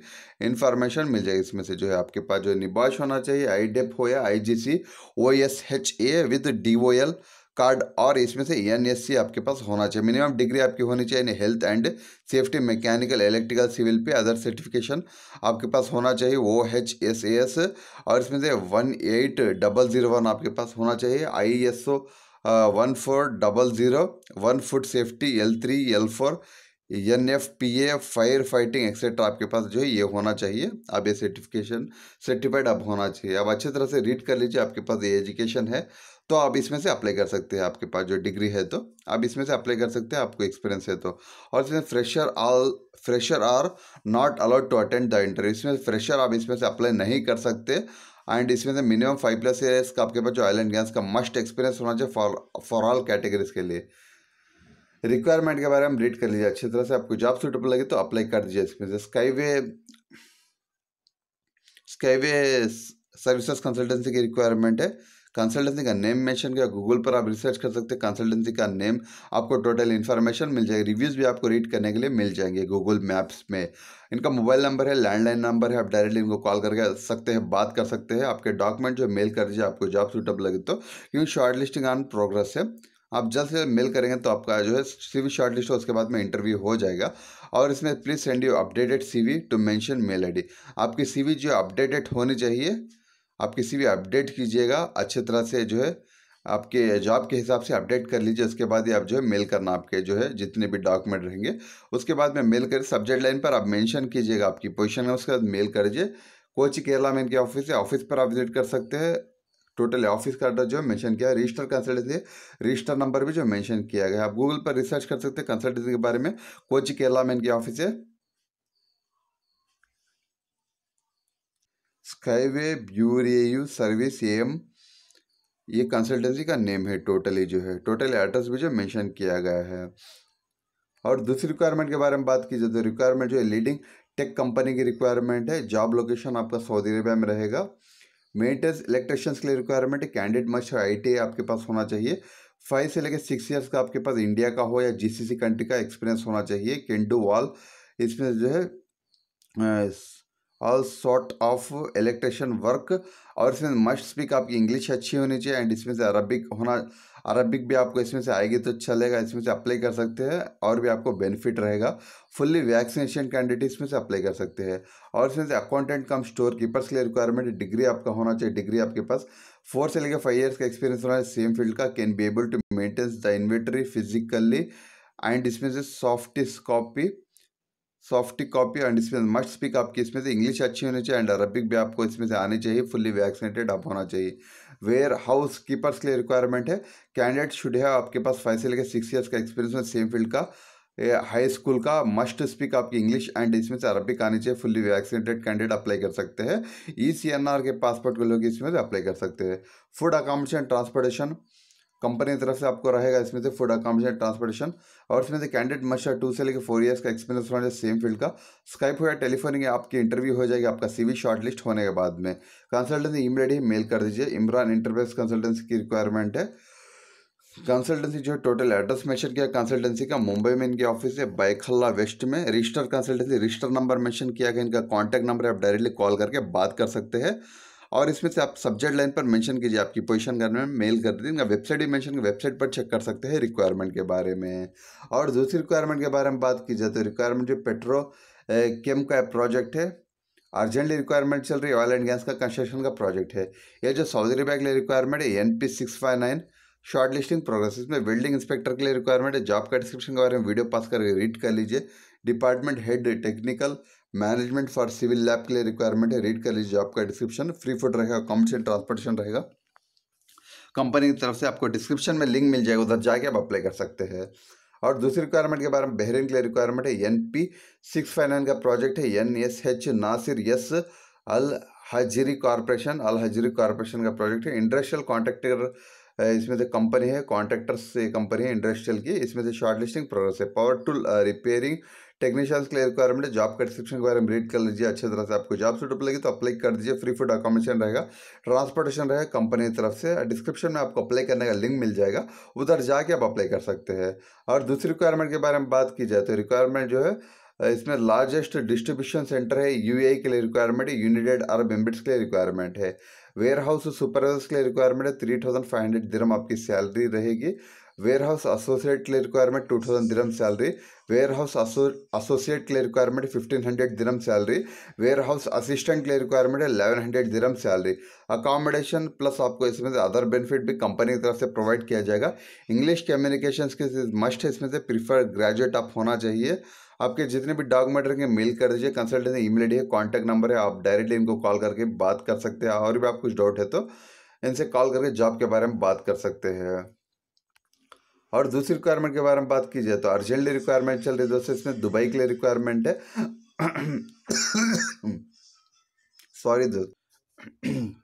इन्फॉर्मेशन मिल जाएगी इसमें से जो है आपके पास जो निबाश होना चाहिए आई डेप e हो या I G C O S H A with D O L card और इसमें से एन एस सी आपके पास होना चाहिए मिनिमम डिग्री आपकी होनी चाहिए health and safety mechanical electrical civil पे अदर सर्टिफिकेशन आपके पास होना चाहिए O H S A S और इसमें से one eight double zero one आपके पास होना चाहिए I S O one four double zero one foot safety L three L four N F P A fire fighting etcetera आपके पास जो है ये होना चाहिए अब ये सर्टिफिकेशन सर्टिफाइड अब होना चाहिए अब अच्छे तरह से रीड कर लीजिए आपके पास ये एजुकेशन है तो आप इसमें से अप्लाई कर सकते हैं आपके पास जो डिग्री है तो आप इसमें से अप्लाई कर सकते हैं आपको एक्सपीरियंस है तो और इसमें fresher all fresher are not allowed to attend the interview इसमें फ्रेशर आप इसमें से अप्लाई नहीं कर सकते एंड इसमें से मिनिमम फाइव प्लस ईयर्स का आपके पास जो एंड गैस का मस्ट एक्सपीरियंस होना चाहिए फॉर फॉर ऑल कैटेगरीज के लिए रिक्वायरमेंट के बारे में रीड कर लीजिए अच्छी तरह से आपको जॉब सूटेबल लगे तो अप्लाई कर दीजिए इसमें से स्काईवे स्काईवे सर्विसेज कंसल्टेंसी की रिक्वायरमेंट है कंसल्टेंसी का नेम मेंशन किया गूगल पर आप रिसर्च कर सकते हैं कंसल्टेंसी का नेम आपको टोटल इन्फॉर्मेशन मिल जाएगी रिव्यूज़ भी आपको रीड करने के लिए मिल जाएंगे गूगल मैप्स में इनका मोबाइल नंबर है लैंडलाइन नंबर है आप डायरेक्टली इनको कॉल करके सकते हैं बात कर सकते हैं आपके डॉक्यूमेंट जो मेल कर दीजिए आपको जॉब सूटअप लगे तो क्योंकि शॉर्ट लिस्टिंग ऑन प्रोग्रेस है आप जल्द से जल्द मेल करेंगे तो आपका जो है सीवी शॉर्ट लिस्ट हो उसके बाद में इंटरव्यू हो जाएगा और इसमें please send you updated CV to mention mail ID आपकी सीवी जो अपडेटेड होनी चाहिए आप किसी भी अपडेट कीजिएगा अच्छे तरह से जो है आपके जॉब के हिसाब से अपडेट कर लीजिए उसके बाद ही आप जो है मेल करना आपके जो है जितने भी डॉक्यूमेंट रहेंगे उसके बाद में मेल कर सब्जेक्ट लाइन पर आप मेंशन कीजिएगा आपकी पोजीशन है उसके बाद मेल कर दीजिए कोची केरला में इनके ऑफिस है ऑफिस पर आप विजिट कर सकते हैं टोटल ऑफिस का एड्रेस जो है मैंशन किया है रजिस्टर कंसल्टेंसी रजिस्टर नंबर भी जो मैंशन किया गया है आप गूगल पर रिसर्च कर सकते हैं कंसल्टेंसी के बारे में कोची केरला में इनके ऑफिस है स्काईवे यू सर्विस एम ये कंसल्टेंसी का नेम है टोटली जो है टोटल एड्रेस भी जो मेंशन किया गया है और दूसरी रिक्वायरमेंट के बारे में बात की जाए तो रिक्वायरमेंट जो है लीडिंग टेक कंपनी की रिक्वायरमेंट है जॉब लोकेशन आपका सऊदी अरेबिया में रहेगा मेंटेनेंस इलेक्ट्रिशियंस के लिए रिक्वायरमेंट है कैंडिडेट मस्ट आई आपके पास होना चाहिए फाइव से लेकर सिक्स ईयर्स का आपके पास इंडिया का हो या सी कंट्री का एक्सपीरियंस होना चाहिए केंडू वॉल इसमें जो है all sort of electrician work और इसमें मस्ट स्पीक आपकी इंग्लिश अच्छी होनी चाहिए एंड इसमें से अरबिक होना अरबिक भी आपको इसमें से आएगी तो अच्छा चलेगा इसमें से अप्लाई कर सकते हैं और भी आपको बेनिफिट रहेगा फुल्ली वैक्सीनेशन कैंडिडेट इसमें से अप्लाई कर सकते हैं और इसमें से अकाउंटेंट कम स्टोर कीपर्स के लिए रिक्वायरमेंट डिग्री आपका होना चाहिए डिग्री आपके पास फोर से लेकर फाइव ईयर्स का एक्सपीरियंस होना है सेम फील्ड का can be able to maintain the inventory physically and इसमें से soft copy soft copy and इसमें मस्ट स्पीक आपकी इसमें से इंग्लिश अच्छी होनी चाहिए एंड अरबिक भी आपको इसमें से आनी चाहिए फुल्ली वैक्सीनेटेड आप होना चाहिए वेयर हाउस कीपर्स के लिए रिक्वायरमेंट है कैंडिडेट शुड है आपके पास फाइव से लेकर सिक्स ईयर्स का एक्सपीरियंस में सेम फील्ड का हाई स्कूल का मस्ट स्पीक आपकी इंग्लिश एंड इसमें से अरबिक आनी चाहिए फुल्ली वैक्सीनेटेड कैंडिडेट अप्लाई कर सकते हैं ई सी एन आर के पासपोर्ट के लोग इसमें से अप्लाई कर सकते हैं फूड अकोमोडेशन ट्रांसपोर्टेशन कंपनी की तरफ से आपको रहेगा इसमें से फूड अकोमोडेशन ट्रांसपोर्टेशन और इसमें से कैंडिडेट मशा टू से लेकर फोर ईयर्स का एक्सपीरियंस होना चाहिए सेम फील्ड का स्काइप हो या टेलीफोनिंग आपकी इंटरव्यू हो जाएगी आपका सीवी शॉर्टलिस्ट होने के बाद में कंसल्टेंसी ईमेल मेल कर दीजिए इमरान इंटरप्राइज कंसल्टेंसी की रिक्वायरमेंट है कंसल्टेंसी जो है टोटल एड्रेस मैंशन किया कंसल्टेंसी का मुंबई में इनकी ऑफिस है बाइखल्ला वेस्ट में register consultancy register number mention किया गया इनका कॉन्टैक्ट नंबर आप डायरेक्टली कॉल करके बात कर सकते हैं और इसमें से आप सब्जेक्ट लाइन पर मेंशन कीजिए आपकी पोजीशन करने में मेल कर दीजिए इनका वेबसाइट भी मेंशन वेबसाइट पर चेक कर सकते हैं रिक्वायरमेंट के बारे में और दूसरी रिक्वायरमेंट के बारे में बात की जाए तो रिक्वायरमेंट जो पेट्रो केम का प्रोजेक्ट है अर्जेंटली रिक्वायरमेंट चल रही है ऑयल एंड गैस का कंस्ट्रक्शन का प्रोजेक्ट है यह जो सऊदी अरबिया के लिए रिक्वायरमेंट है N P six five nine short listing progress इसमें बिल्डिंग इंस्पेक्टर के लिए रिक्वायरमेंट है जॉब का डिस्क्रिप्शन के बारे में वीडियो पास करके रीड कर लीजिए department head technical management for civil lab के लिए रिक्वायरमेंट है रीड कर लीजिए जॉब का डिस्क्रिप्शन फ्री फूड रहेगा अकोमोडेशन ट्रांसपोर्टेशन रहेगा कंपनी की तरफ से आपको डिस्क्रिप्शन में लिंक मिल जाएगा उधर जाके आप अप्लाई कर सकते हैं और दूसरी रिक्वायरमेंट के बारे में बहरीन के लिए रिक्वायरमेंट है एन पी सिक्स फाइव का प्रोजेक्ट है N S H Nasir S Al Hajri corporation अल हजरी कॉरपोरेशन का प्रोजेक्ट है इंडस्ट्रियल कॉन्ट्रेक्टर इसमें से कंपनी है कॉन्ट्रेक्टर्स से कंपनी है इंडस्ट्रियल की इसमें से शॉर्ट लिस्टिंग प्रोग्रेस है पावर टूल रिपेयरिंग टेक्नीशियंस के लिए रिक्वायरमेंट है जॉब डिस्क्रिप्शन के बारे में रीड कर लीजिए अच्छे तरह से आपको जॉब सूटेबल लगी तो अप्लाई कर दीजिए फ्री फूड अकोमोडेशन रहेगा ट्रांसपोर्टेशन रहेगा कंपनी की तरफ से डिस्क्रिप्शन में आपको अप्लाई करने का लिंक मिल जाएगा उधर जाके आप अप्लाई कर सकते हैं और दूसरी रिक्वायरमेंट के बारे में बात की जाए तो रिक्वायरमेंट जो है इसमें लार्जेस्ट डिस्ट्रीब्यूशन सेंटर है यू के लिए रिक्वायरमेंट है यूनाइटेड अरब एमिरेट्स के लिए रिक्वायरमेंट है वेयर हाउस सुपरवाइजर्स के लिए रिक्वायरमेंट है three thousand five hundred dirham आपकी सैलरी रहेगी house warehouse associate clerk requirement 2000 dirham salary warehouse requirement fifteen hundred requirement शाली warehouse assistant assistant requirement eleven hundred dirham शाली accommodation plus आपको इसमें से अदर बेनिफिट भी company की तरफ से प्रोवाइड किया जाएगा इंग्लिश कम्युनिकेशन के मस्ट है इसमें से प्रीफर ग्रेजुएट आप होना चाहिए आपके जितने भी डॉक्यूमेंट रहेंगे मेल कर दीजिए कंसल्टेंसी ईमेल आई है कॉन्टैक्ट नंबर है आप डायरेक्टली इनको कॉल करके बात कर सकते हैं और भी आप कुछ डाउट है तो इनसे कॉल करके जॉब के बारे में बात कर सकते हैं और दूसरी रिक्वायरमेंट के बारे में बात की जाए तो अर्जेंटली रिक्वायरमेंट चल रही है दोस्तों इसमें दुबई के लिए रिक्वायरमेंट है सॉरी दोस्त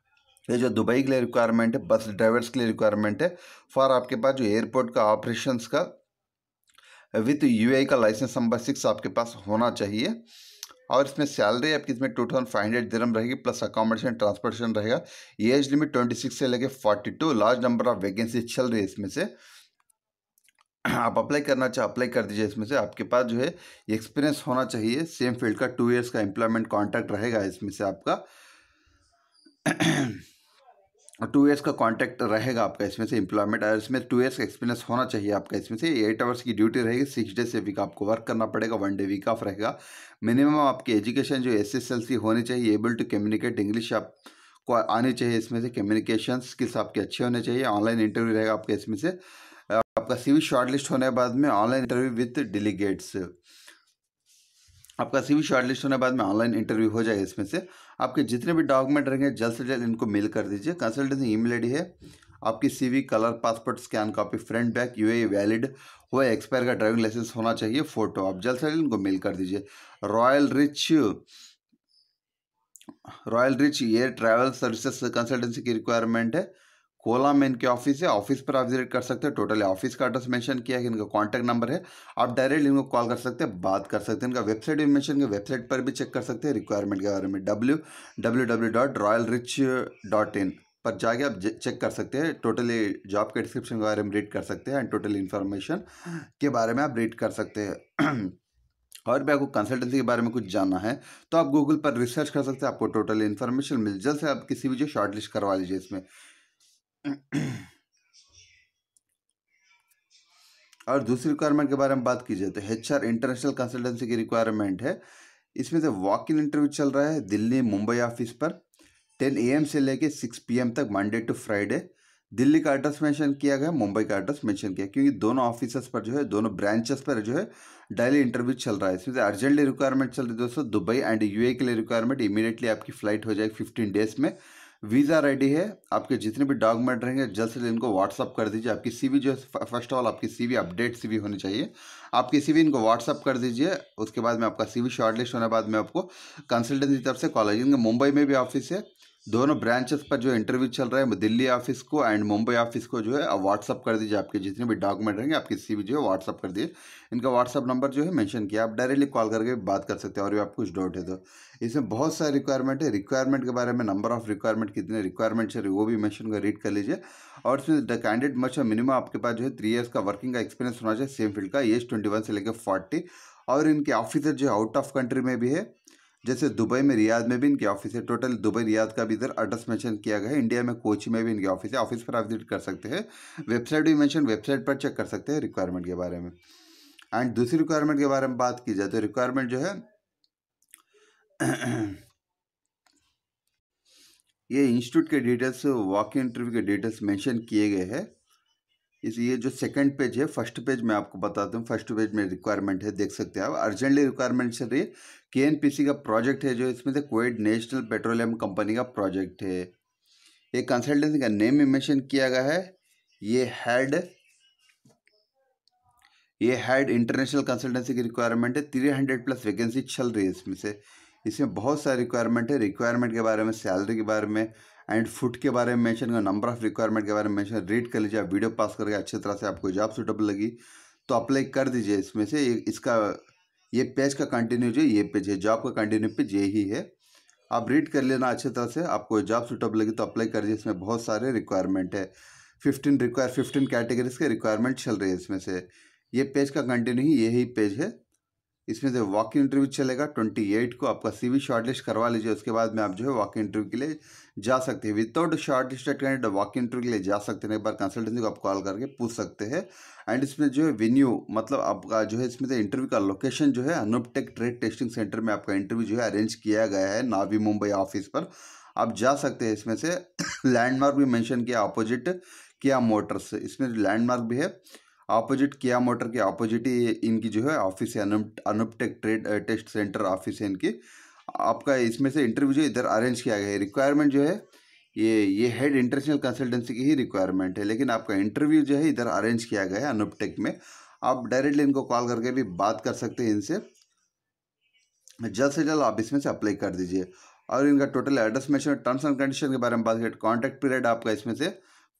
ये जो दुबई के लिए रिक्वायरमेंट है बस ड्राइवर्स के लिए रिक्वायरमेंट है फॉर आपके पास जो एयरपोर्ट का ऑपरेशन का विथ यू का लाइसेंस नंबर सिक्स आपके पास होना चाहिए और इसमें सैलरी आपकी इसमें two thousand five hundred dirham रहेगी प्लस अकोमोडेशन ट्रांसपोर्टेशन रहेगा एज लिमिट ट्वेंटी सिक्स से लेके forty two large number of vacancy चल रही है इसमें से आप अप्लाई करना चाहे अप्लाई कर दीजिए इसमें से आपके पास जो है एक्सपीरियंस होना चाहिए सेम फील्ड का टू इयर्स का एम्प्लॉयमेंट कॉन्ट्रैक्ट रहेगा इसमें से आपका टू इयर्स का कॉन्ट्रैक्ट रहेगा आपका इसमें से एम्प्लॉयमेंट और इसमें टू इयर्स का एक्सपीरियंस होना चाहिए आपका इसमें से एट आवर्स की ड्यूटी रहेगी सिक्स डेज से वीक आपको वर्क करना पड़ेगा वन डे वीक ऑफ रहेगा मिनिमम आपकी एजुकेशन जो एस एस एल सी होनी चाहिए एबल टू कम्युनिकेट इंग्लिश आप को आनी चाहिए इसमें से कम्युनिकेशन स्किल्स आपके अच्छे होने चाहिए ऑनलाइन इंटरव्यू रहेगा आपके इसमें से आपका सीवी शॉर्टलिस्ट होने के बाद में ऑनलाइन इंटरव्यू विथ डेलीगेट्स आपका सीवी शॉर्टलिस्ट होने के बाद में ऑनलाइन इंटरव्यू हो जाएगा इसमें से आपके जितने भी डॉक्यूमेंट रहेंगे जल्द से जल्द इनको मेल कर दीजिए कंसल्टेंसी ईमेल आईडी है आपकी CV colour passport scan copy front back a valid हुआ एक्सपायर का ड्राइविंग लाइसेंस होना चाहिए फोटो आप जल्द से जल्द इनको मेल कर दीजिए royal rich royal rich air travel services consultancy की रिक्वायरमेंट है कोला में इनके ऑफिस है ऑफिस पर आप विजिट कर सकते हैं टोटली ऑफिस का एड्रेस मेंशन किया है इनका कॉन्टैक्ट नंबर है आप डायरेक्ट इनको कॉल कर सकते हैं बात कर सकते हैं इनका वेबसाइट भी मेंशन किया वेबसाइट पर भी चेक कर सकते हैं रिक्वायरमेंट के बारे में W W W dot royal rich dot in पर जाके आप चेक कर सकते हैं टोटली जॉब के डिस्क्रिप्शन के बारे में रीड कर सकते हैं एंड टोटल इन्फॉर्मेशन के बारे में आप रीड कर सकते हैं और भी आपको कंसल्टेंसी के बारे में कुछ जानना है तो आप गूगल पर रिसर्च कर सकते हैं आपको टोटल इन्फॉर्मेशन मिल जल्द से आप किसी भी जो शॉर्ट लिस्ट करवा लीजिए इसमें और दूसरी रिक्वायरमेंट के बारे में बात तो की जाए तो एच आर इंटरनेशनल कंसल्टेंसी की रिक्वायरमेंट है इसमें से वॉक इन इंटरव्यू चल रहा है दिल्ली मुंबई ऑफिस पर टेन ए एम से लेके सिक्स पी एम तक मंडे टू फ्राइडे दिल्ली का एड्रेस मेंशन किया गया मुंबई का एड्रेस मेंशन किया क्योंकि दोनों ऑफिसर्स पर जो है दोनों ब्रांचेस पर जो है डेली इंटरव्यू चल रहा है इसमें से अर्जेंटली रिक्वायरमेंट चल रही है दोस्तों दुबई एंड यूए के लिए रिक्वायरमेंट इमीडिएटली आपकी फ्लाइट हो जाएगी फिफ्टीन डेज में वीज़ा रेडी है आपके जितने भी डॉक्यूमेंट रहेंगे जल्द से जल्द इनको व्हाट्सअप कर दीजिए आपकी सीवी जो है फर्स्ट ऑफ ऑल आपकी सीवी अपडेट सीवी होनी चाहिए आपकी सीवी इनको व्हाट्सअप कर दीजिए उसके बाद में आपका सीवी शॉर्टलिस्ट होने के बाद में आपको कंसल्टेंसी की तरफ से कॉलेज मुंबई में भी ऑफिस है दोनों ब्रांचेस पर जो इंटरव्यू चल रहा है दिल्ली ऑफिस को एंड मुंबई ऑफिस को जो है व्हाट्सअप कर दीजिए आपके जितने भी डॉक्यूमेंट रहेंगे आपकी सी भी जो है व्हाट्सअप कर दिए इनका व्हाट्सअप नंबर जो है मेंशन किया आप डायरेक्टली कॉल करके बात कर सकते हैं और भी आप कुछ डाउट है तो इसमें बहुत सारे रिक्वायरमेंट है रिक्वायरमेंट के बारे में नंबर ऑफ रिक्वायरमेंट कितने रिक्वायरमेंट्स है वो भी मैंशन कर रीड कर लीजिए और इसमें द कैंडिडेट मच मिनिमम आपके पास जो है थ्री ईयर्स का वर्किंग का एक्सपीरियंस होना चाहिए सेम फील्ड का एज ट्वेंटी से लेकर फोर्टी और इनके ऑफिसर जो है आउट ऑफ कंट्री में भी है जैसे दुबई में रियाद में भी इनके ऑफिस है टोटल दुबई रियाद का भी इधर एड्रेस मेंशन किया गया है इंडिया में कोची में भी इनके ऑफिस है ऑफिस पर आप विजिट कर सकते हैं वेबसाइट भी मेंशन वेबसाइट पर चेक कर सकते हैं रिक्वायरमेंट के बारे में एंड दूसरी रिक्वायरमेंट के बारे में बात की जाए तो रिक्वायरमेंट जो है ये इंस्टीट्यूट के डिटेल्स वॉक इंटरव्यू के डिटेल्स मैंशन किए गए हैं ये जो सेकंड पेज है फर्स्ट पेज में आपको बताता हूँ फर्स्ट पेज में रिक्वायरमेंट है देख सकते हैं आप अर्जेंटली रिक्वायरमेंट चल रही है के का प्रोजेक्ट है जो इसमें से कोविड नेशनल पेट्रोलियम कंपनी का प्रोजेक्ट है ये कंसल्टेंसी का नेम भी मेंशन किया गया है ये हेड ये हेड इंटरनेशनल कंसल्टेंसी की रिक्वायरमेंट है थ्री हंड्रेड प्लस वैकेंसी चल रही है इसमें से इसमें बहुत सारी रिक्वायरमेंट है रिक्वायरमेंट के बारे में सैलरी के बारे में एंड फुट के बारे में मेंशन कर नंबर ऑफ रिक्वायरमेंट के बारे में मेंशन रीड कर लीजिए आप वीडियो पास करके अच्छी तरह से आपको जॉब सूटेबल लगी तो अप्लाई कर दीजिए इसमें से इसका ये पेज का कंटिन्यू जो ये पेज है जॉब का कंटिन्यू पेज यही है आप रीड कर लेना अच्छी तरह से आपको जॉब सूटेबल लगी तो अप्लाई कर दीजिए इसमें बहुत सारे रिक्वायरमेंट है फिफ्टीन रिक्वायर फिफ्टीन कैटेगरीज के रिक्वायरमेंट चल रही है इसमें से ये पेज का कंटिन्यू ही यही पेज है इसमें से वॉक इंटरव्यू चलेगा ट्वेंटी एट को आपका सीवी शॉर्टलिस्ट करवा लीजिए उसके बाद में आप जो है वॉक इंटरव्यू के लिए जा सकते हैं without list candidate walk interview के लिए जा सकते हैं एक बार कंसल्टेंसी को आप कॉल करके पूछ सकते हैं एंड इसमें जो है वेन्यू मतलब आपका जो है इसमें से इंटरव्यू का लोकेशन जो है Anoop tech trade testing centre में आपका इंटरव्यू जो है अरेंज किया गया है नावी मुंबई ऑफिस पर आप जा सकते हैं इसमें से लैंडमार्क भी मैंशन किया अपोजिट किया मोटर्स इसमें लैंडमार्क भी है अपोजिट किया मोटर के अपोजिट ही इनकी जो है ऑफिस है Anoop tech trade test centre office है इनकी आपका इसमें से इंटरव्यू जो इधर अरेंज किया गया है रिक्वायरमेंट जो है ये ये हेड इंटरनेशनल कंसल्टेंसी की ही रिक्वायरमेंट है लेकिन आपका इंटरव्यू जो है इधर अरेंज किया गया है अनुपटेक में आप डायरेक्टली इनको कॉल करके भी बात कर सकते हैं इनसे जल्द से जल्द आप इसमें से अप्लाई कर दीजिए और इनका total address mention terms and condition के बारे में बात करें कॉन्टैक्ट पीरियड आपका इसमें से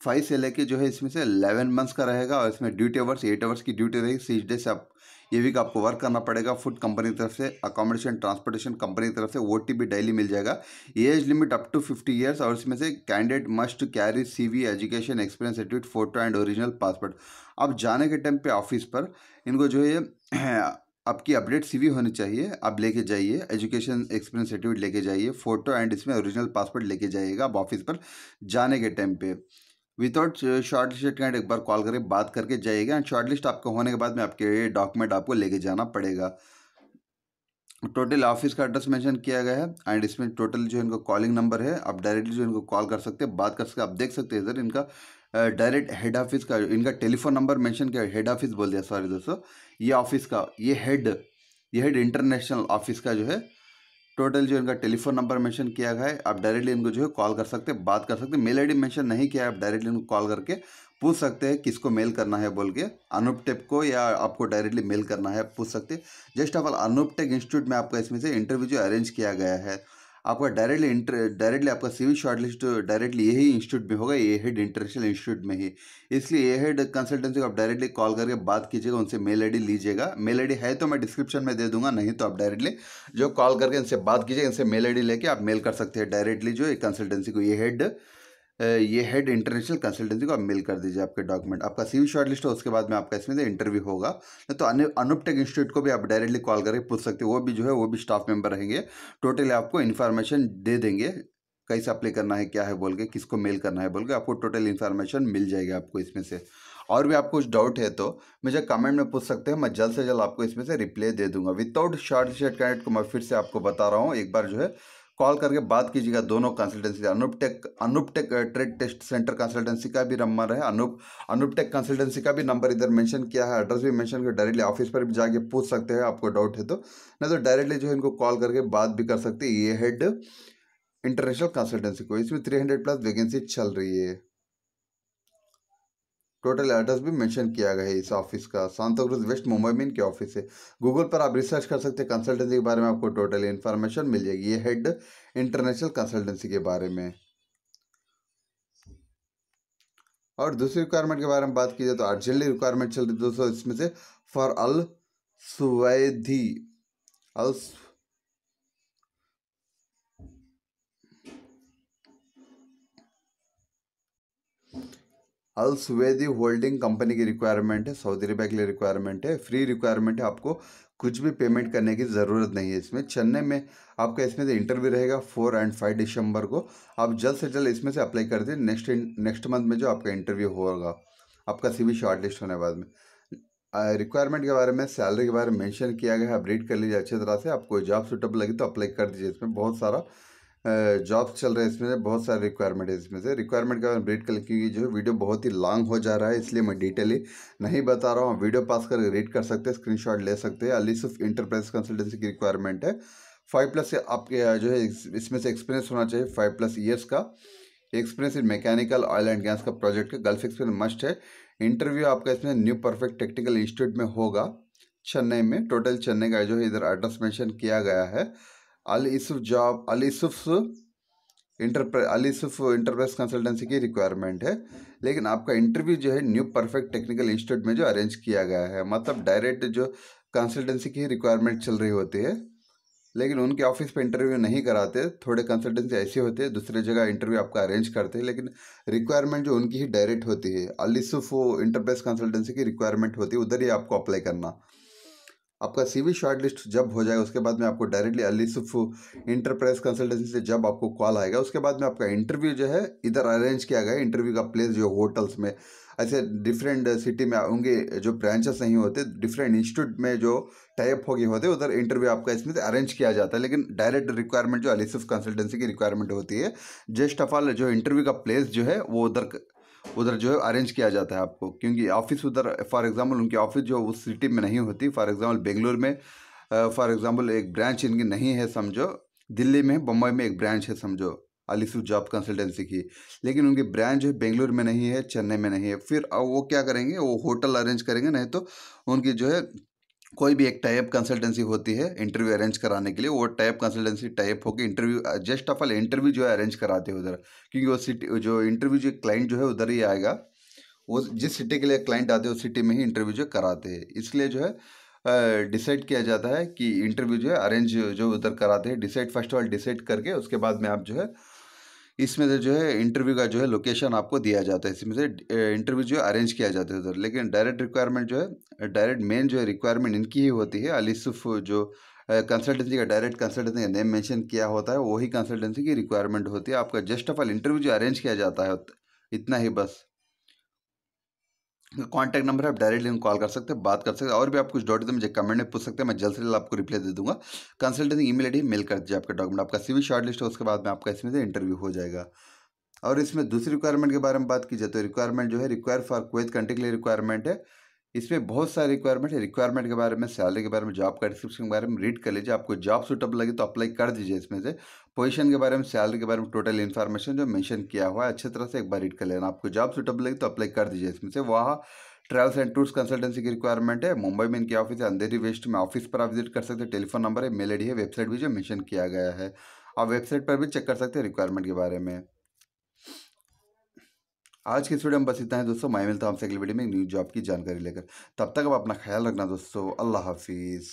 फाइव से लेके जो है इसमें से एलेवन मंथ्स का रहेगा और इसमें ड्यूटी आवर्स एट आवर्स की ड्यूटी रहेगी सिक्स डेज आप ये वीक आपको वर्क करना पड़ेगा फूड कंपनी की तरफ से अकोमोडेशन ट्रांसपोर्टेशन कंपनी की तरफ से ओ टी डेली मिल जाएगा age limit up to fifty years और इसमें से कैंडिडेट मस्ट कैरी वी education experience certificate photo and original passport अब जाने के टाइम पे ऑफिस पर इनको जो है आपकी अपडेट सीवी होनी चाहिए आप लेके जाइए एजुकेशन एक्सपीरियंस सर्टिफिकेट लेके जाइए फोटो एंड इसमें ओरिजिनल पासपोर्ट लेके जाइएगा आप ऑफिस पर जाने के टाइम पे विदाउट शॉर्ट लिस्ट कैंड एक बार कॉल करके बात करके जाइएगा एंड शॉर्ट लिस्ट आपका होने के बाद में आपके डॉक्यूमेंट आपको लेके जाना पड़ेगा टोटल ऑफिस का एड्रेस मेंशन किया गया है एंड इसमें टोटल जो इनका कॉलिंग नंबर है आप डायरेक्टली जो इनको कॉल कर सकते हैं बात कर सकते हैं आप देख सकते हैं इधर इनका डायरेक्ट हेड ऑफिस का इनका टेलीफोन नंबर मेंशन किया हेड ऑफिस बोल दिया सॉरी दोस्तों ये ऑफिस का ये हेड ये हेड इंटरनेशनल ऑफिस का जो है टोटल जो इनका टेलीफोन नंबर मेंशन किया गया है आप डायरेक्टली इनको जो है कॉल कर सकते हैं बात कर सकते हैं मेल आईडी मेंशन नहीं किया है आप डायरेक्टली इनको कॉल करके पूछ सकते हैं किसको मेल करना है बोल के अनूप टेप को या आपको डायरेक्टली मेल करना है पूछ सकते हैं just of all Anoop tech institute में आपका इसमें से इंटरव्यू जो अरेंज किया गया है आपका डायरेक्टली इंटर डायरेक्टली आपका सीवी शॉर्टलिस्ट डायरेक्टली यही इंस्टीट्यूट में होगा ए हेड इंटरनेशनल इंस्टीट्यूट में ही इसलिए ए हेड कंसल्टेंसी को आप डायरेक्टली कॉल करके बात कीजिएगा उनसे मेल आई लीजिएगा मेल आई है तो मैं डिस्क्रिप्शन में दे दूंगा नहीं तो आप डायरेक्टली जो कॉल करके इनसे बात कीजिएगा इनसे मेल आई लेके आप मेल कर सकते हैं डायरेक्टली जो कंसल्टेंसी को ए हेड ये हेड इंटरनेशनल कंसल्टेंसी को आप मेल कर दीजिए आपके डॉक्यूमेंट आपका सीवी शॉर्ट लिस्ट है उसके बाद में आपका इसमें इंटरव्यू होगा तो अनुप टेक इंस्टीट्यूट को भी आप डायरेक्टली कॉल करके पूछ सकते हो वो भी जो है वो भी स्टाफ मेंबर रहेंगे टोटली आपको इन्फॉर्मेशन दे देंगे कैसे अप्लाई करना है क्या है बोल के किसको मेल करना है बोल के आपको टोटल इन्फॉर्मेशन मिल जाएगी आपको इसमें से और भी आपको कुछ डाउट है तो मुझे कमेंट में पूछ सकते हैं मैं जल्द से जल्द आपको इसमें से रिप्लाई दे दूंगा विदाउट शॉर्ट शर्ट कैंडिडेट को मैं फिर से आपको बता रहा हूँ एक बार जो है कॉल करके बात कीजिएगा दोनों consultancy Anoop tech Anoop tech trade test centre consultancy का भी नंबर है अनूप अनूप टेक कंसल्टेंसी का भी नंबर इधर मेंशन किया है एड्रेस भी मेंशन किया डायरेक्टली ऑफिस पर भी जाके पूछ सकते हैं आपको डाउट है तो नहीं तो डायरेक्टली जो है इनको कॉल करके बात भी कर सकते ये हेड इंटरनेशनल कंसल्टेंसी को इसमें थ्री हंड्रेड प्लस वैकेंसी चल रही है टोटल एड्रेस भी मेंशन किया गया है इस ऑफिस का सांताक्रूज वेस्ट मुंबई में इनके ऑफिस है गूगल पर आप रिसर्च कर सकते हैं कंसल्टेंसी के बारे में आपको टोटल इन्फॉर्मेशन मिल जाएगी ये हेड इंटरनेशनल कंसल्टेंसी के बारे में और दूसरी रिक्वायरमेंट के बारे में बात की जाए तो अर्जेंटली रिक्वायरमेंट चल रही दोस्तों इसमें से for Al Suwaidi Al Al Suwaidi holding company की रिक्वायरमेंट है सऊदी अरबिया के लिए रिक्वायरमेंट है फ्री रिक्वायरमेंट है आपको कुछ भी पेमेंट करने की ज़रूरत नहीं है इसमें चेन्नई में आपका इसमें से इंटरव्यू रहेगा फोर एंड फाइव दिसंबर को आप जल्द से जल्द इसमें से अप्लाई कर दें नेक्स्ट नेक्स्ट मंथ में जो आपका इंटरव्यू होगा आपका सी भी शॉर्टलिस्ट होने बाद में रिक्वायरमेंट के बारे में सैलरी के बारे में मेंशन किया गया है आप कर लीजिए अच्छी तरह से आपको जॉब सूटेबल लगी तो अप्लाई कर दीजिए इसमें बहुत सारा जॉब चल रहा है इसमें से बहुत सारे रिक्वायरमेंट है इसमें से रिक्वायरमेंट का रीड कर क्योंकि जो है वीडियो बहुत ही लॉन्ग हो जा रहा है इसलिए मैं डिटेली नहीं बता रहा हूँ वीडियो पास करके रीड कर सकते हैं स्क्रीनशॉट ले सकते हैं अलीसुफ इंटरप्राइज कंसल्टेंसी की रिक्वायरमेंट है फाइव प्लस से आपके जो है इसमें से एक्सपीरियंस होना चाहिए फाइव प्लस ईयर्स का experience in mechanical oil and gas का प्रोजेक्ट का गल्फ एक्सपीरियंस मस्ट है इंटरव्यू आपका इसमें न्यू परफेक्ट टेक्निकल इंस्टीट्यूट में होगा चेन्नई में टोटल चेन्नई का जो है इधर एड्रेस मेंशन किया गया है Al Isaf job Al Isaf Alisuf Al Isaf enterprise consultancy की रिक्वायरमेंट है लेकिन आपका इंटरव्यू जो है न्यू परफेक्ट टेक्निकल इंस्टीट्यूट में जो अरेंज किया गया है मतलब डायरेक्ट जो कंसल्टेंसी की रिक्वायरमेंट चल रही होती है लेकिन उनके ऑफिस पे इंटरव्यू नहीं कराते थोड़े कंसल्टेंसी ऐसे होते हैं दूसरे जगह इंटरव्यू आपका अरेंज करते हैं लेकिन रिक्वायरमेंट जो उनकी ही डायरेक्ट होती है अलिसुफ इंटरप्रेस कंसल्टेंसी की रिक्वायरमेंट होती है उधर ही आपको अप्लाई करना आपका सी वी शॉर्ट लिस्ट जब हो जाएगा उसके बाद में आपको डायरेक्टली अलीसुफ इंटरप्राइज कंसल्टेंसी से जब आपको कॉल आएगा उसके बाद में आपका इंटरव्यू जो है इधर अरेंज किया गया इंटरव्यू का प्लेस जो होटल्स में ऐसे डिफरेंट सिटी में होंगे जो ब्रांचेस नहीं होते डिफरेंट इंस्टीट्यूट में जो टाइप हो गए होते उधर इंटरव्यू आपका इसमें अरेंज किया जाता है लेकिन डायरेक्ट रिक्वायरमेंट जो अलीसुफ कंसल्टेंसी की रिक्वायरमेंट होती है जस्ट ऑफ ऑल जो इंटरव्यू का प्लेस जो है वो उधर उधर जो है अरेंज किया जाता है आपको क्योंकि ऑफिस उधर फॉर एग्ज़ाम्पल उनकी ऑफिस जो उस सिटी में नहीं होती फॉर एग्ज़ाम्पल बेंगलुरु में फॉर एग्ज़ाम्पल एक ब्रांच इनकी नहीं है समझो दिल्ली में बम्बई में एक ब्रांच है समझो अलीसु जॉब कंसल्टेंसी की लेकिन उनकी ब्रांच है बेंगलुरु में नहीं है चेन्नई में नहीं है फिर वो क्या करेंगे वो होटल अरेंज करेंगे नहीं तो उनकी जो है कोई भी एक टाइप कंसल्टेंसी होती है इंटरव्यू अरेंज कराने के लिए वो टाइप कंसल्टेंसी टाइप होकर interview just of all interview जो है अरेंज कराते हैं उधर क्योंकि वो सिटी जो इंटरव्यू जो क्लाइंट जो है उधर ही आएगा वो जिस सिटी के लिए क्लाइंट आते हैं उस सिटी में ही इंटरव्यू जो कराते हैं इसलिए जो है डिसाइड uh, किया जाता है कि इंटरव्यू जो है अरेंज जो उधर कराते हैं decide first of all decide करके उसके बाद में आप जो है इसमें से जो है इंटरव्यू का जो है लोकेशन आपको दिया जाता है इसमें से इंटरव्यू जो है अरेंज किया जाता है उधर लेकिन डायरेक्ट रिक्वायरमेंट जो है डायरेक्ट मेन जो है रिक्वायरमेंट इनकी ही होती है अलीसुफ जो कंसल्टेंसी का डायरेक्ट कंसल्टेंसी का नेम मेंशन किया होता है वही कंसल्टेंसी की रिक्वायरमेंट होती है आपका जस्ट ऑफ ऑल इंटरव्यू जो अरेंज किया जाता है इतना ही बस कॉन्टैक्ट नंबर है आप डायरेक्टली उनको कॉल कर सकते हैं बात कर सकते हैं और भी आप कुछ डॉट तो मुझे कमेंट में पूछ सकते हैं मैं जल्द से जल्द आपको रिप्लाई दे दूंगा ई ईमेल आई मेल कर दीजिए आपका डॉक्यूमेंट आपका सीवी शॉर्ट लिस्ट है उसके बाद में आपका इसमें से इंटरव्यू हो जाएगा और इसमें दूसरी रिक्वायरमेंट के बारे में बात की जाए तो रिक्वायरमेंट जो है रिक्वायर फॉर क्वेज कंट्री के लिए रिक्वायरमेंट है इसमें बहुत सारे रिक्वायरमेंट है रिक्वायरमेंट के बारे में सैलरी के बारे में जॉब का डिस्क्रिप्शन के बारे में रीड कर लीजिए आपको जॉब सूटेबल लगे तो अप्लाई कर दीजिए इसमें से पोजीशन के बारे में सैलरी के बारे में टोटल इन्फॉर्मेशन जो मेंशन किया हुआ है अच्छे तरह से एक बार रीड कर लेना आपको जॉब सूटेबल लगे तो अप्लाई कर दीजिए इसमें से वहाँ ट्रैवल्स एंड टूर्स कंसल्टेंसी की रिक्वायरमेंट है मुंबई में इनकी ऑफिस है अंधेरी वेस्ट में ऑफिस पर आप विजिट कर सकते हैं टेलीफोन नंबर है मेल आई है वेबसाइट भी जो मैंशन किया गया है आप वेबसाइट पर भी चेक कर सकते हैं रिक्वायरमेंट के बारे में आज की इस वीडियो में बस इतना है दोस्तों मैं मिलता हूँ आपसे अगली वीडियो में न्यू जॉब की जानकारी लेकर तब तक अब अपना ख्याल रखना दोस्तों अल्लाह हाफिज़